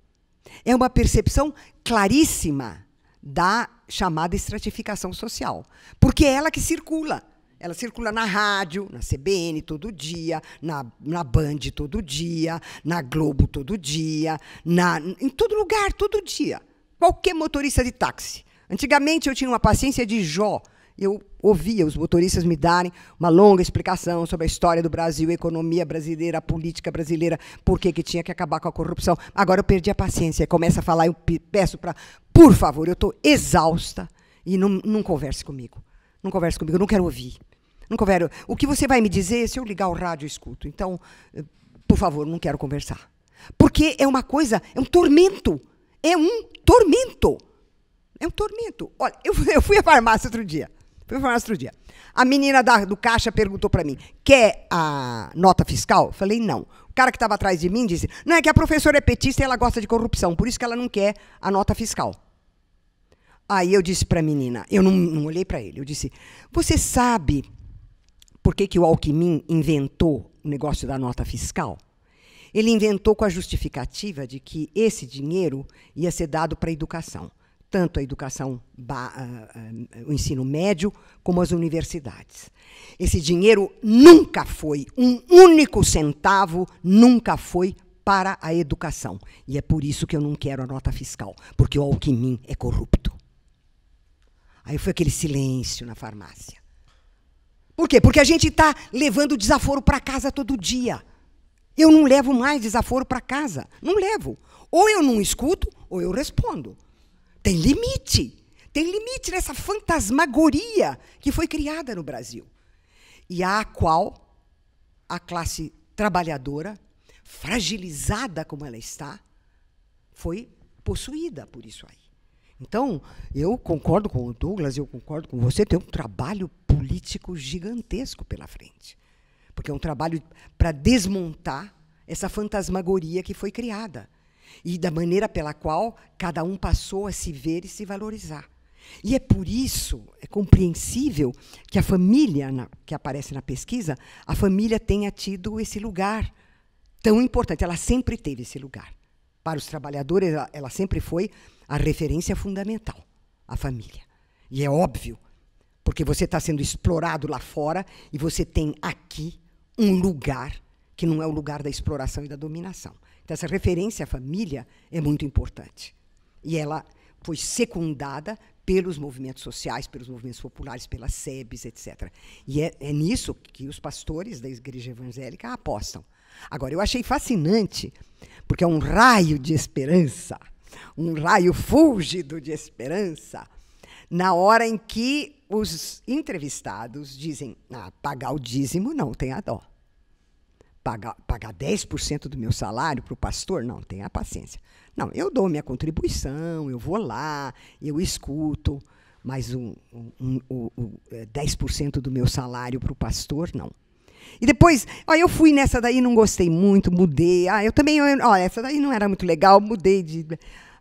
é uma percepção claríssima da chamada estratificação social, porque é ela que circula. Ela circula na rádio, na CBN todo dia, na, na Band todo dia, na Globo todo dia, na, em todo lugar, todo dia. Qualquer motorista de táxi. Antigamente eu tinha uma paciência de Jó eu ouvia os motoristas me darem uma longa explicação sobre a história do Brasil, a economia brasileira, a política brasileira, por que tinha que acabar com a corrupção. Agora eu perdi a paciência, começa a falar, eu peço para, por favor, eu estou exausta e não, não converse comigo. Não converse comigo, eu não quero ouvir. Não quero. O que você vai me dizer, se eu ligar o rádio, eu escuto. Então, eh, por favor, não quero conversar. Porque é uma coisa, é um tormento. É um tormento. É um tormento. Olha, eu fui à farmácia outro dia. Performance outro dia. A menina da, do caixa perguntou para mim: quer a nota fiscal? Falei, não. O cara que estava atrás de mim disse: não, é que a professora é petista e ela gosta de corrupção, por isso que ela não quer a nota fiscal. Aí eu disse para a menina, eu não, não olhei para ele, eu disse: você sabe por que, que o Alckmin inventou o negócio da nota fiscal? Ele inventou com a justificativa de que esse dinheiro ia ser dado para a educação tanto a educação, o ensino médio, como as universidades. Esse dinheiro nunca foi, um único centavo nunca foi para a educação. E é por isso que eu não quero a nota fiscal, porque o Alckmin é corrupto. Aí foi aquele silêncio na farmácia. Por quê? Porque a gente está levando desaforo para casa todo dia. Eu não levo mais desaforo para casa. Não levo. Ou eu não escuto, ou eu respondo. Tem limite. Tem limite nessa fantasmagoria que foi criada no Brasil. E a qual a classe trabalhadora, fragilizada como ela está, foi possuída por isso aí. Então, eu concordo com o Douglas, eu concordo com você, tem um trabalho político gigantesco pela frente. Porque é um trabalho para desmontar essa fantasmagoria que foi criada e da maneira pela qual cada um passou a se ver e se valorizar. E é por isso, é compreensível que a família, na, que aparece na pesquisa, a família tenha tido esse lugar tão importante. Ela sempre teve esse lugar. Para os trabalhadores, ela, ela sempre foi a referência fundamental, a família. E é óbvio, porque você está sendo explorado lá fora e você tem aqui um lugar que não é o lugar da exploração e da dominação. Então, essa referência à família é muito importante. E ela foi secundada pelos movimentos sociais, pelos movimentos populares, pelas SEBs, etc. E é, é nisso que os pastores da igreja evangélica apostam. Agora, eu achei fascinante, porque é um raio de esperança, um raio fúlgido de esperança, na hora em que os entrevistados dizem: ah, pagar o dízimo não tem a dó pagar, pagar 10% do meu salário para o pastor? Não, tenha paciência. Não, eu dou minha contribuição, eu vou lá, eu escuto, mas um, um, um, um 10% é, do meu salário para o pastor, não. E depois, ó, eu fui nessa daí, não gostei muito, mudei. Ah, eu também, ó, essa daí não era muito legal, mudei de.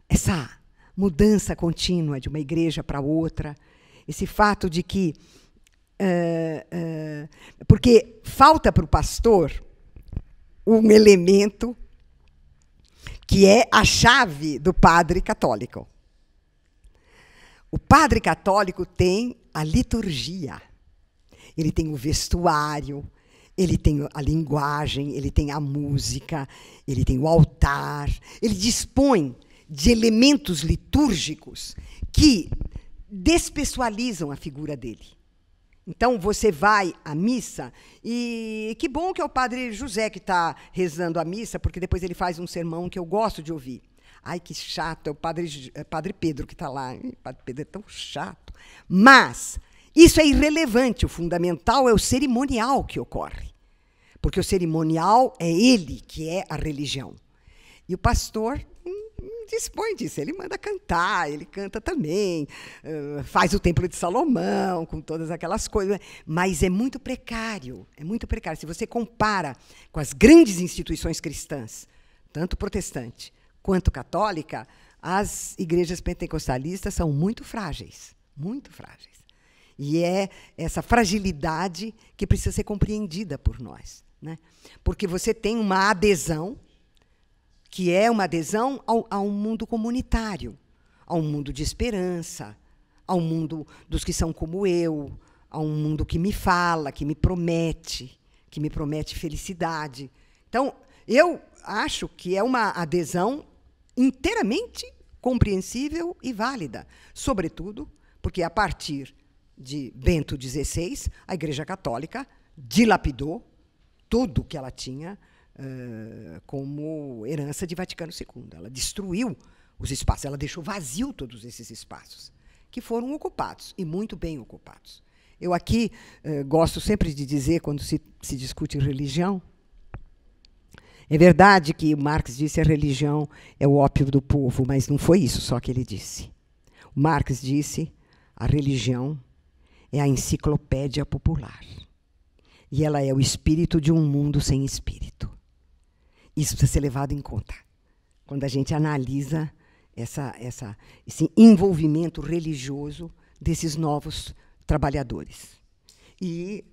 Essa mudança contínua de uma igreja para outra, esse fato de que. Uh, uh, porque falta para o pastor um elemento que é a chave do padre católico. O padre católico tem a liturgia, ele tem o vestuário, ele tem a linguagem, ele tem a música, ele tem o altar, ele dispõe de elementos litúrgicos que despessoalizam a figura dele. Então você vai à missa e que bom que é o padre José que está rezando a missa, porque depois ele faz um sermão que eu gosto de ouvir. Ai, que chato, é o padre, é o padre Pedro que está lá. padre Pedro é tão chato. Mas isso é irrelevante, o fundamental é o cerimonial que ocorre. Porque o cerimonial é ele que é a religião. E o pastor dispõe disso. Ele manda cantar, ele canta também, faz o Templo de Salomão, com todas aquelas coisas. Né? Mas é muito precário, é muito precário. Se você compara com as grandes instituições cristãs, tanto protestante quanto católica, as igrejas pentecostalistas são muito frágeis, muito frágeis. E é essa fragilidade que precisa ser compreendida por nós. Né? Porque você tem uma adesão que é uma adesão ao, a um mundo comunitário, a um mundo de esperança, a um mundo dos que são como eu, a um mundo que me fala, que me promete, que me promete felicidade. Então, eu acho que é uma adesão inteiramente compreensível e válida, sobretudo porque a partir de Bento XVI, a Igreja Católica dilapidou tudo que ela tinha eh, como herança de Vaticano II. Ela destruiu os espaços, ela deixou vazio todos esses espaços, que foram ocupados, e muito bem ocupados. Eu aqui eh, gosto sempre de dizer, quando se, se discute religião, é verdade que Marx disse a religião é o ópio do povo, mas não foi isso só que ele disse. Marx disse a religião é a enciclopédia popular. E ela é o espírito de um mundo sem espírito. Isso precisa ser levado em conta quando a gente analisa essa, essa, esse envolvimento religioso desses novos trabalhadores. E,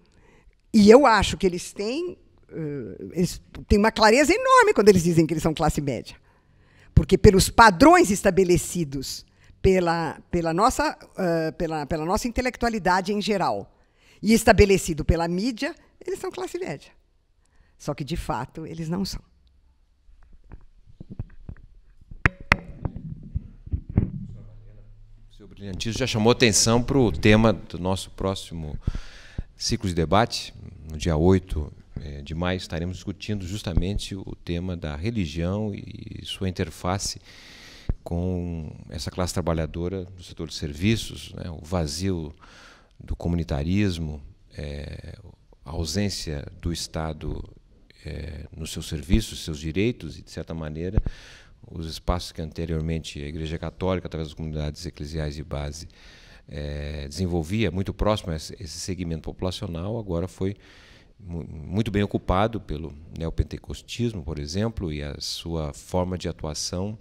e eu acho que eles têm, uh, eles têm uma clareza enorme quando eles dizem que eles são classe média. Porque, pelos padrões estabelecidos pela, pela, nossa, uh, pela, pela nossa intelectualidade em geral e estabelecido pela mídia, eles são classe média. Só que, de fato, eles não são. Brilhantismo já chamou atenção para o tema do nosso próximo ciclo de debate. No dia 8 é, de maio estaremos discutindo justamente o tema da religião e sua interface com essa classe trabalhadora do setor de serviços, né, o vazio do comunitarismo, é, a ausência do Estado é, nos seus serviços, seus direitos e, de certa maneira, os espaços que anteriormente a Igreja Católica, através das comunidades eclesiais de base, é, desenvolvia, muito próximo a esse segmento populacional, agora foi muito bem ocupado pelo neopentecostismo, por exemplo, e a sua forma de atuação,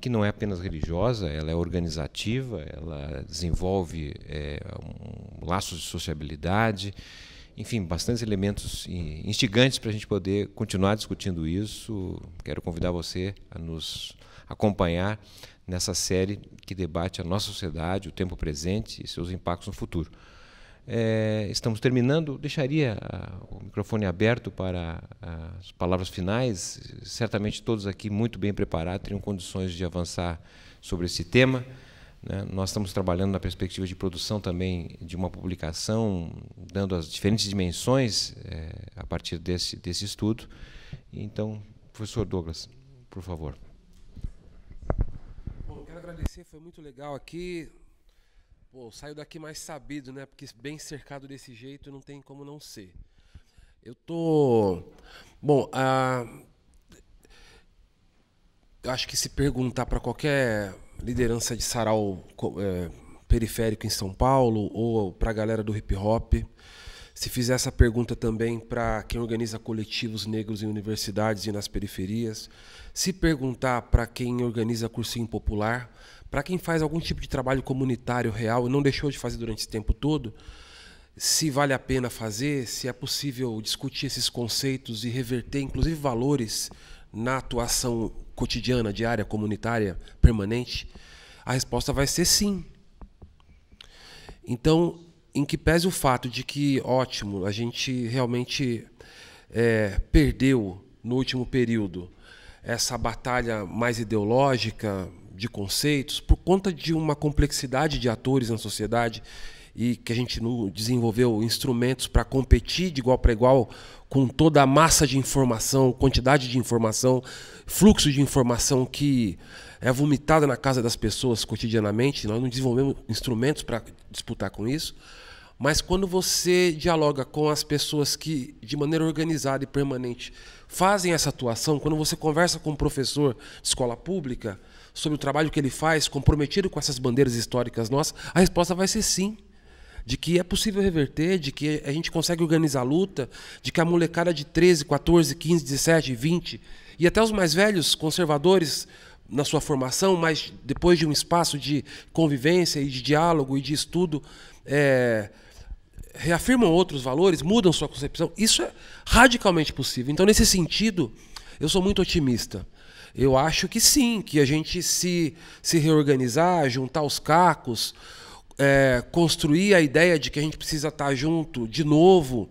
que não é apenas religiosa, ela é organizativa, ela desenvolve é, um, laços de sociabilidade enfim, bastantes elementos instigantes para a gente poder continuar discutindo isso. Quero convidar você a nos acompanhar nessa série que debate a nossa sociedade, o tempo presente e seus impactos no futuro. É, estamos terminando. Deixaria uh, o microfone aberto para uh, as palavras finais. Certamente todos aqui muito bem preparados teriam condições de avançar sobre esse tema. Né? Nós estamos trabalhando na perspectiva de produção também de uma publicação, dando as diferentes dimensões é, a partir desse, desse estudo. Então, professor Douglas, por favor. Bom, quero agradecer, foi muito legal aqui. Pô, saio daqui mais sabido, né? Porque bem cercado desse jeito não tem como não ser. Eu tô. Bom, ah, acho que se perguntar para qualquer liderança de sarau é, periférico em São Paulo ou para a galera do hip hop. Se fizer essa pergunta também para quem organiza coletivos negros em universidades e nas periferias, se perguntar para quem organiza cursinho popular, para quem faz algum tipo de trabalho comunitário real e não deixou de fazer durante esse tempo todo, se vale a pena fazer, se é possível discutir esses conceitos e reverter, inclusive, valores na atuação cotidiana, diária, comunitária, permanente? A resposta vai ser sim. Então, em que pese o fato de que, ótimo, a gente realmente é, perdeu no último período essa batalha mais ideológica de conceitos por conta de uma complexidade de atores na sociedade e que a gente desenvolveu instrumentos para competir de igual para igual com toda a massa de informação, quantidade de informação, fluxo de informação que é vomitada na casa das pessoas cotidianamente. Nós não desenvolvemos instrumentos para disputar com isso. Mas quando você dialoga com as pessoas que, de maneira organizada e permanente, fazem essa atuação, quando você conversa com um professor de escola pública sobre o trabalho que ele faz, comprometido com essas bandeiras históricas nossas, a resposta vai ser sim de que é possível reverter, de que a gente consegue organizar a luta, de que a molecada de 13, 14, 15, 17, 20 e até os mais velhos conservadores na sua formação, mas depois de um espaço de convivência e de diálogo e de estudo, é, reafirmam outros valores, mudam sua concepção. Isso é radicalmente possível. Então, nesse sentido, eu sou muito otimista. Eu acho que sim, que a gente se, se reorganizar, juntar os cacos, é, construir a ideia de que a gente precisa estar junto de novo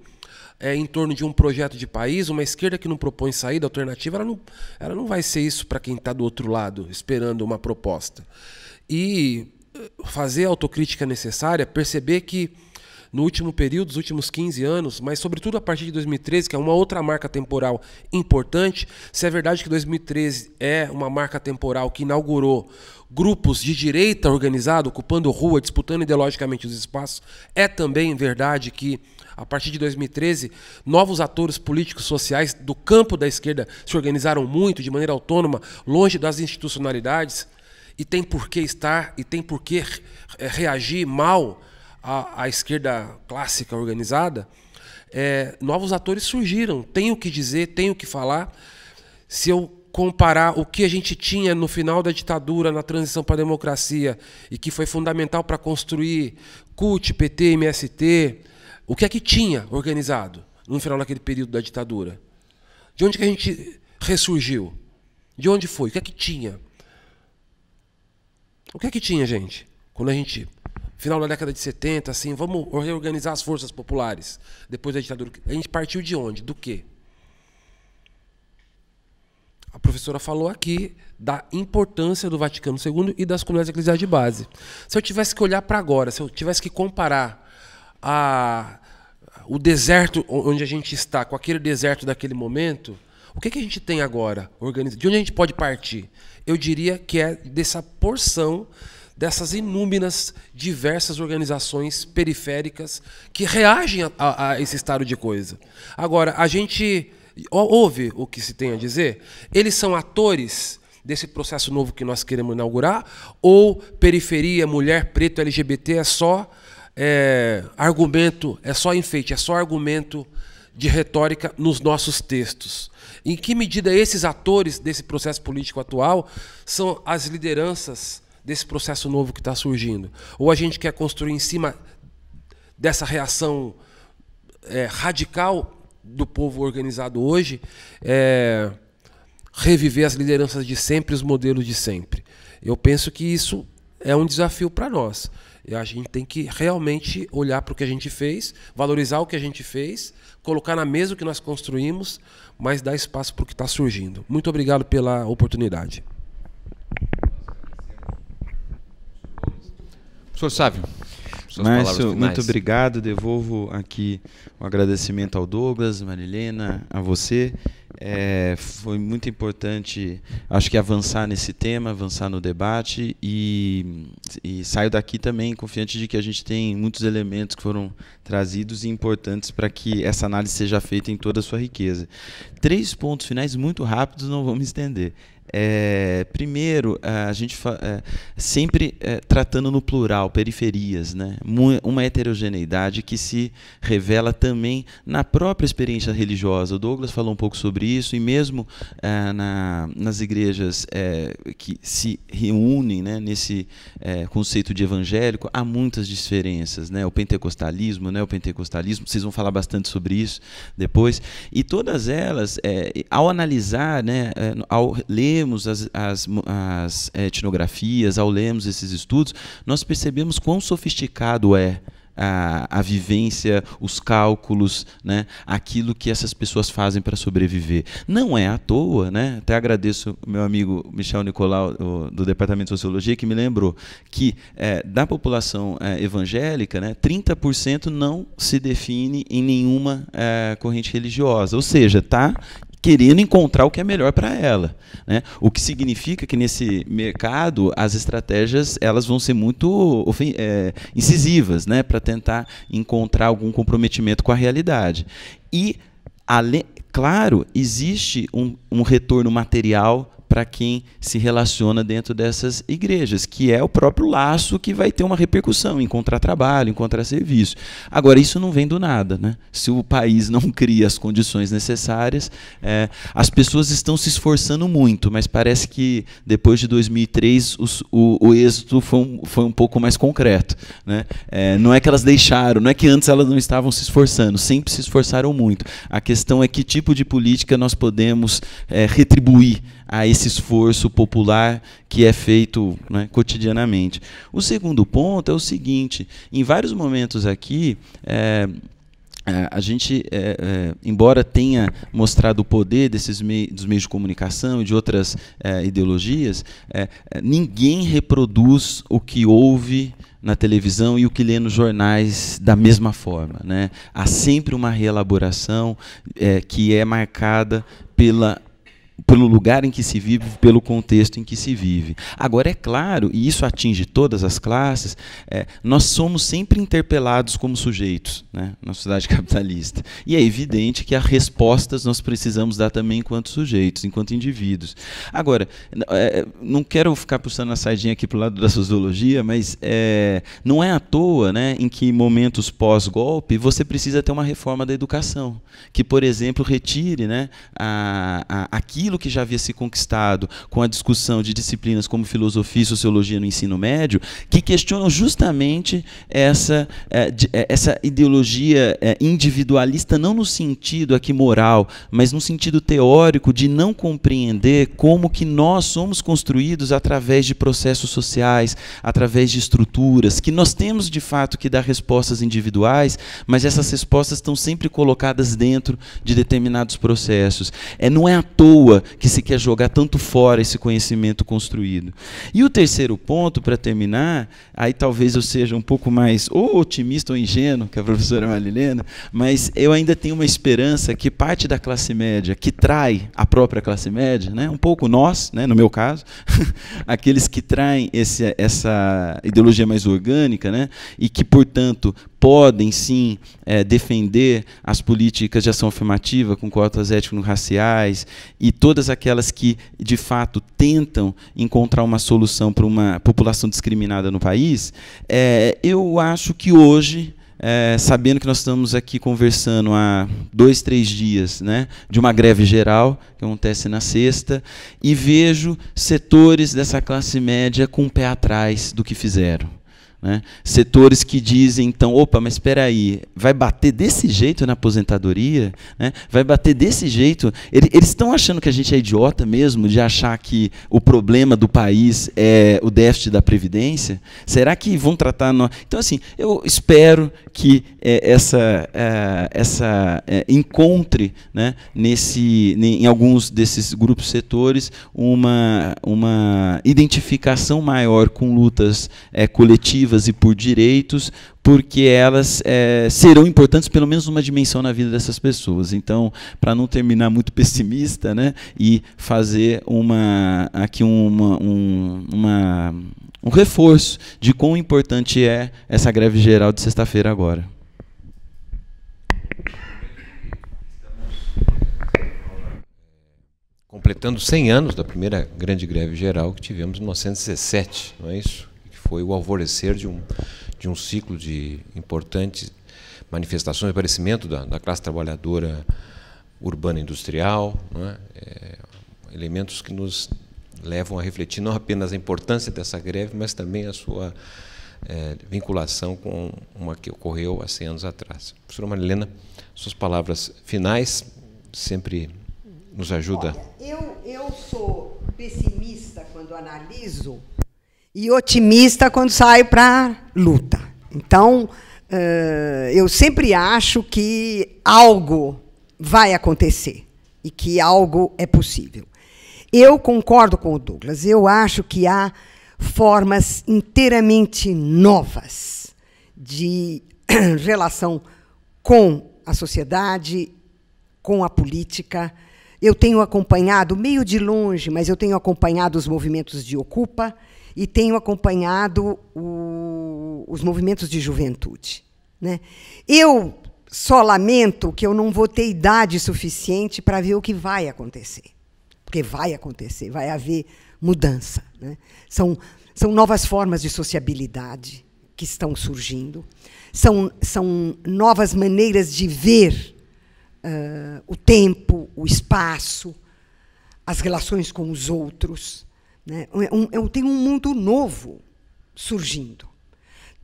é, em torno de um projeto de país, uma esquerda que não propõe saída alternativa, ela não, ela não vai ser isso para quem está do outro lado esperando uma proposta. E eh, fazer a autocrítica necessária, perceber que no último período, os últimos 15 anos, mas sobretudo a partir de 2013, que é uma outra marca temporal importante, se é verdade que 2013 é uma marca temporal que inaugurou grupos de direita organizado, ocupando rua, disputando ideologicamente os espaços, é também verdade que a partir de 2013, novos atores políticos sociais do campo da esquerda se organizaram muito, de maneira autônoma, longe das institucionalidades, e tem por que estar, e tem por que eh, reagir mal a esquerda clássica organizada, é, novos atores surgiram. Tem o que dizer, tem o que falar. Se eu comparar o que a gente tinha no final da ditadura, na transição para a democracia, e que foi fundamental para construir CUT, PT, MST, o que é que tinha organizado no final daquele período da ditadura? De onde que a gente ressurgiu? De onde foi? O que é que tinha? O que é que tinha, gente? Quando a gente final da década de 70, assim, vamos reorganizar as forças populares depois da ditadura. A gente partiu de onde? Do quê? A professora falou aqui da importância do Vaticano II e das comunidades eclesiais de base. Se eu tivesse que olhar para agora, se eu tivesse que comparar a, o deserto onde a gente está com aquele deserto daquele momento, o que, que a gente tem agora? De onde a gente pode partir? Eu diria que é dessa porção dessas inúmeras, diversas organizações periféricas que reagem a, a, a esse estado de coisa. Agora, a gente ouve o que se tem a dizer? Eles são atores desse processo novo que nós queremos inaugurar? Ou periferia, mulher, preto, LGBT é só é, argumento, é só enfeite, é só argumento de retórica nos nossos textos? Em que medida esses atores desse processo político atual são as lideranças desse processo novo que está surgindo? Ou a gente quer construir em cima dessa reação é, radical do povo organizado hoje, é, reviver as lideranças de sempre, os modelos de sempre? Eu penso que isso é um desafio para nós. E A gente tem que realmente olhar para o que a gente fez, valorizar o que a gente fez, colocar na mesa o que nós construímos, mas dar espaço para o que está surgindo. Muito obrigado pela oportunidade. Professor Sávio. Márcio, muito obrigado. Devolvo aqui o um agradecimento ao Douglas, Marilena, a você é, foi muito importante, acho que avançar nesse tema, avançar no debate e, e, saio daqui também confiante de que a gente tem muitos elementos que foram trazidos e importantes para que essa análise seja feita em toda a sua riqueza. Três pontos finais muito rápidos, não vou me estender. É, primeiro, a gente é, sempre é, tratando no plural, periferias, né? uma heterogeneidade que se revela também na própria experiência religiosa. O Douglas falou um pouco sobre sobre isso, e mesmo é, na, nas igrejas é, que se reúnem né, nesse é, conceito de evangélico, há muitas diferenças. Né? O pentecostalismo, né, o pentecostalismo, vocês vão falar bastante sobre isso depois, e todas elas, ao analisar, né, ao lermos as, as, as etnografias, ao lermos esses estudos, nós percebemos quão sofisticado é a, a vivência, os cálculos, né? aquilo que essas pessoas fazem para sobreviver. Não é à toa, né? até agradeço meu amigo Michel Nicolau, do, do Departamento de Sociologia, que me lembrou que é, da população é, evangélica, né, 30% não se define em nenhuma é, corrente religiosa, ou seja, está querendo encontrar o que é melhor para ela, né? O que significa que nesse mercado as estratégias elas vão ser muito é, incisivas, né, para tentar encontrar algum comprometimento com a realidade. E claro, existe um, um retorno material para quem se relaciona dentro dessas igrejas, que é o próprio laço que vai ter uma repercussão, encontrar trabalho, encontrar serviço. Agora, isso não vem do nada. Né? Se o país não cria as condições necessárias, é, as pessoas estão se esforçando muito, mas parece que depois de 2003 os, o, o, êxito foi um, foi um pouco mais concreto. Né? É, não é que elas deixaram, não é que antes elas não estavam se esforçando, sempre se esforçaram muito. A questão é que tipo de política nós podemos é, retribuir a esse esforço popular que é feito né, cotidianamente. O segundo ponto é o seguinte: em vários momentos aqui, é, é, a gente, é, é, embora tenha mostrado o poder desses mei dos meios de comunicação e de outras é, ideologias, é, é, ninguém reproduz o que houve na televisão e o que lê nos jornais da mesma forma. Né? Há sempre uma reelaboração que é marcada pela pelo lugar em que se vive, pelo contexto em que se vive. Agora, é claro, e isso atinge todas as classes, é, nós somos sempre interpelados como sujeitos né, na sociedade capitalista. E é evidente que as respostas nós precisamos dar também enquanto sujeitos, enquanto indivíduos. Agora, é, é não quero ficar puxando a sardinha aqui para o lado da sociologia, mas é, não é à toa né, em que momentos pós-golpe você precisa ter uma reforma da educação, que, por exemplo, retire né, a, a, aquilo aquilo que já havia se conquistado com a discussão de disciplinas como filosofia e sociologia no ensino médio, que questionam justamente essa, eh, eh, essa ideologia eh, individualista, não no sentido aqui moral, mas no sentido teórico de não compreender como que nós somos construídos através de processos sociais, através de estruturas, que nós temos de fato que dar respostas individuais, mas essas respostas estão sempre colocadas dentro de determinados processos. É, não é à toa que se quer jogar tanto fora esse conhecimento construído. E o terceiro ponto, para terminar, aí talvez eu seja um pouco mais ou otimista ou ingênuo, que a professora Marilena, mas eu ainda tenho uma esperança que parte da classe média, que trai a própria classe média, né, um pouco nós, né, no meu caso, aqueles que traem esse, essa ideologia mais orgânica, né, e que, portanto, podem sim é, defender as políticas de ação afirmativa com cotas étnico-raciais e todas aquelas que, de fato, tentam encontrar uma solução para uma população discriminada no país, é, eu acho que hoje. É, sabendo que nós estamos aqui conversando há dois, três dias né, de uma greve geral, que acontece na sexta, e vejo setores dessa classe média com o pé atrás do que fizeram. Né? Setores que dizem, então, opa, mas espera aí, vai bater desse jeito na aposentadoria? Né? Vai bater desse jeito? Eles estão achando que a gente é idiota mesmo de achar que o problema do país é o déficit da Previdência? Será que vão tratar... No... Então, assim, eu espero que é, essa, é, essa é, encontre né, nesse, em alguns desses grupos setores uma, uma identificação maior com lutas é, coletivas e por direitos, porque elas é, serão importantes pelo menos numa dimensão na vida dessas pessoas. Então, para não terminar muito pessimista, né, e fazer uma aqui uma, um, uma, um reforço de quão importante é essa greve geral de sexta-feira agora. completando 100 anos da primeira grande greve geral que tivemos em 1917, não é isso? foi o alvorecer de um, de um ciclo de importantes manifestações, aparecimento da, da classe trabalhadora urbana industrial, né? é, elementos que nos levam a refletir não apenas a importância dessa greve, mas também a sua é, vinculação com uma que ocorreu há 100 anos atrás. Professora Marilena, suas palavras finais sempre nos ajudam. Olha, eu, eu sou pessimista quando analiso e otimista quando saio para luta. Então, eh, eu sempre acho que algo vai acontecer e que algo é possível. Eu concordo com o Douglas. Eu acho que há formas inteiramente novas de relação com a sociedade, com a política. Eu tenho acompanhado, meio de longe, mas eu tenho acompanhado os movimentos de Ocupa e tenho acompanhado o, os movimentos de juventude. Né? Eu só lamento que eu não vou ter idade suficiente para ver o que vai acontecer. Porque vai acontecer, vai haver mudança. Né? São, são novas formas de sociabilidade que estão surgindo, são, são novas maneiras de ver uh, o tempo, o espaço, as relações com os outros. Né? Um, é tem um mundo novo surgindo.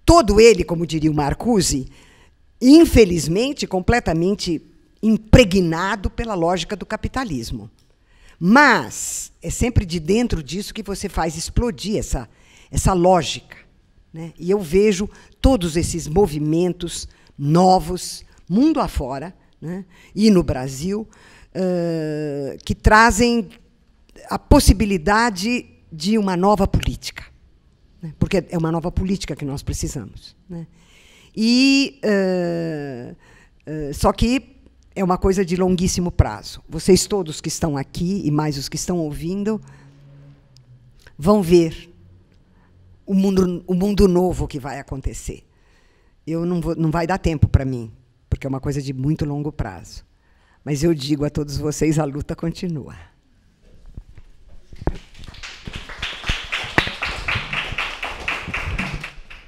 Todo ele, como diria o Marcuse, infelizmente completamente impregnado pela lógica do capitalismo. Mas é sempre de dentro disso que você faz explodir essa, essa lógica. Né? E eu vejo todos esses movimentos novos, mundo afora né? e no Brasil, uh, que trazem a possibilidade de uma nova política, né? porque é uma nova política que nós precisamos. Né? E uh, uh, só que é uma coisa de longuíssimo prazo. Vocês todos que estão aqui e mais os que estão ouvindo vão ver o mundo, o mundo novo que vai acontecer. Eu não, vou, não vai dar tempo para mim, porque é uma coisa de muito longo prazo. Mas eu digo a todos vocês, a luta continua.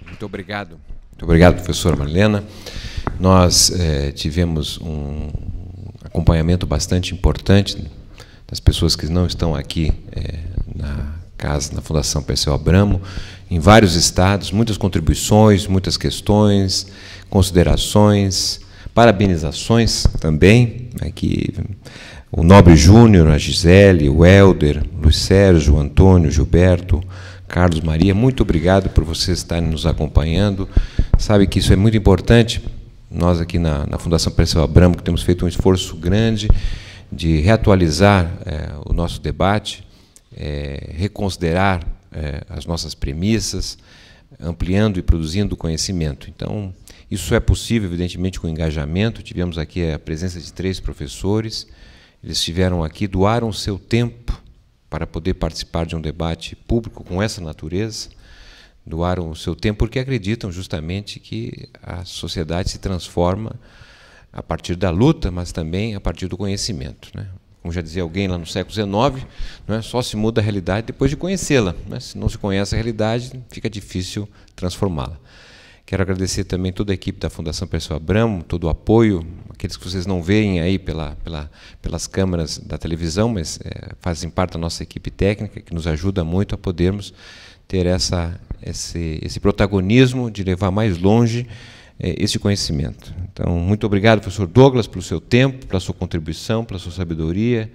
Muito obrigado. Muito obrigado, professora Marlena. Nós é, tivemos um acompanhamento bastante importante das pessoas que não estão aqui é, na casa, na Fundação Perseu Abramo, em vários estados, muitas contribuições, muitas questões, considerações, parabenizações também, né, que o Nobre Júnior, a Gisele, o Helder, Luiz Sérgio, Antônio, Gilberto, Carlos Maria, muito obrigado por vocês estarem nos acompanhando. Sabe que isso é muito importante. Nós aqui na, na Fundação Perseu Abramo que temos feito um esforço grande de reatualizar é, o nosso debate, é, reconsiderar é, as nossas premissas, ampliando e produzindo conhecimento. Então, isso é possível, evidentemente, com engajamento. Tivemos aqui a presença de três professores, eles estiveram aqui, doaram seu tempo para poder participar de um debate público com essa natureza, doaram o seu tempo porque acreditam justamente que a sociedade se transforma a partir da luta, mas também a partir do conhecimento. Né? Como já dizia alguém lá no século XIX, é só se muda a realidade depois de conhecê-la. Né? Se não se conhece a realidade, fica difícil transformá-la. Quero agradecer também toda a equipe da Fundação Pessoa Abramo, todo o apoio, aqueles que vocês não veem aí pela, pela, pelas câmeras da televisão, mas é, fazem parte da nossa equipe técnica, que nos ajuda muito a podermos ter essa, esse, esse protagonismo de levar mais longe é, esse conhecimento. Então, muito obrigado, professor Douglas, pelo seu tempo, pela sua contribuição, pela sua sabedoria.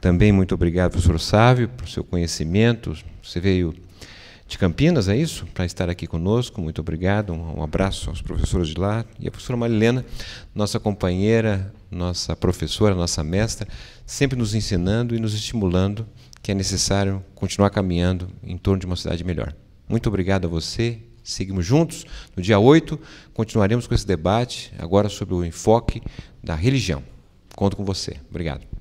Também muito obrigado, professor Sávio, pelo seu conhecimento. Você veio de Campinas, é isso? Para estar aqui conosco. Muito obrigado. Um, um abraço aos professores de lá e à professora Marilena, nossa companheira, nossa professora, nossa mestra, sempre nos ensinando e nos estimulando que é necessário continuar caminhando em torno de uma cidade melhor. Muito obrigado a você. Seguimos juntos. No dia 8, continuaremos com esse debate agora sobre o enfoque da religião. Conto com você. Obrigado.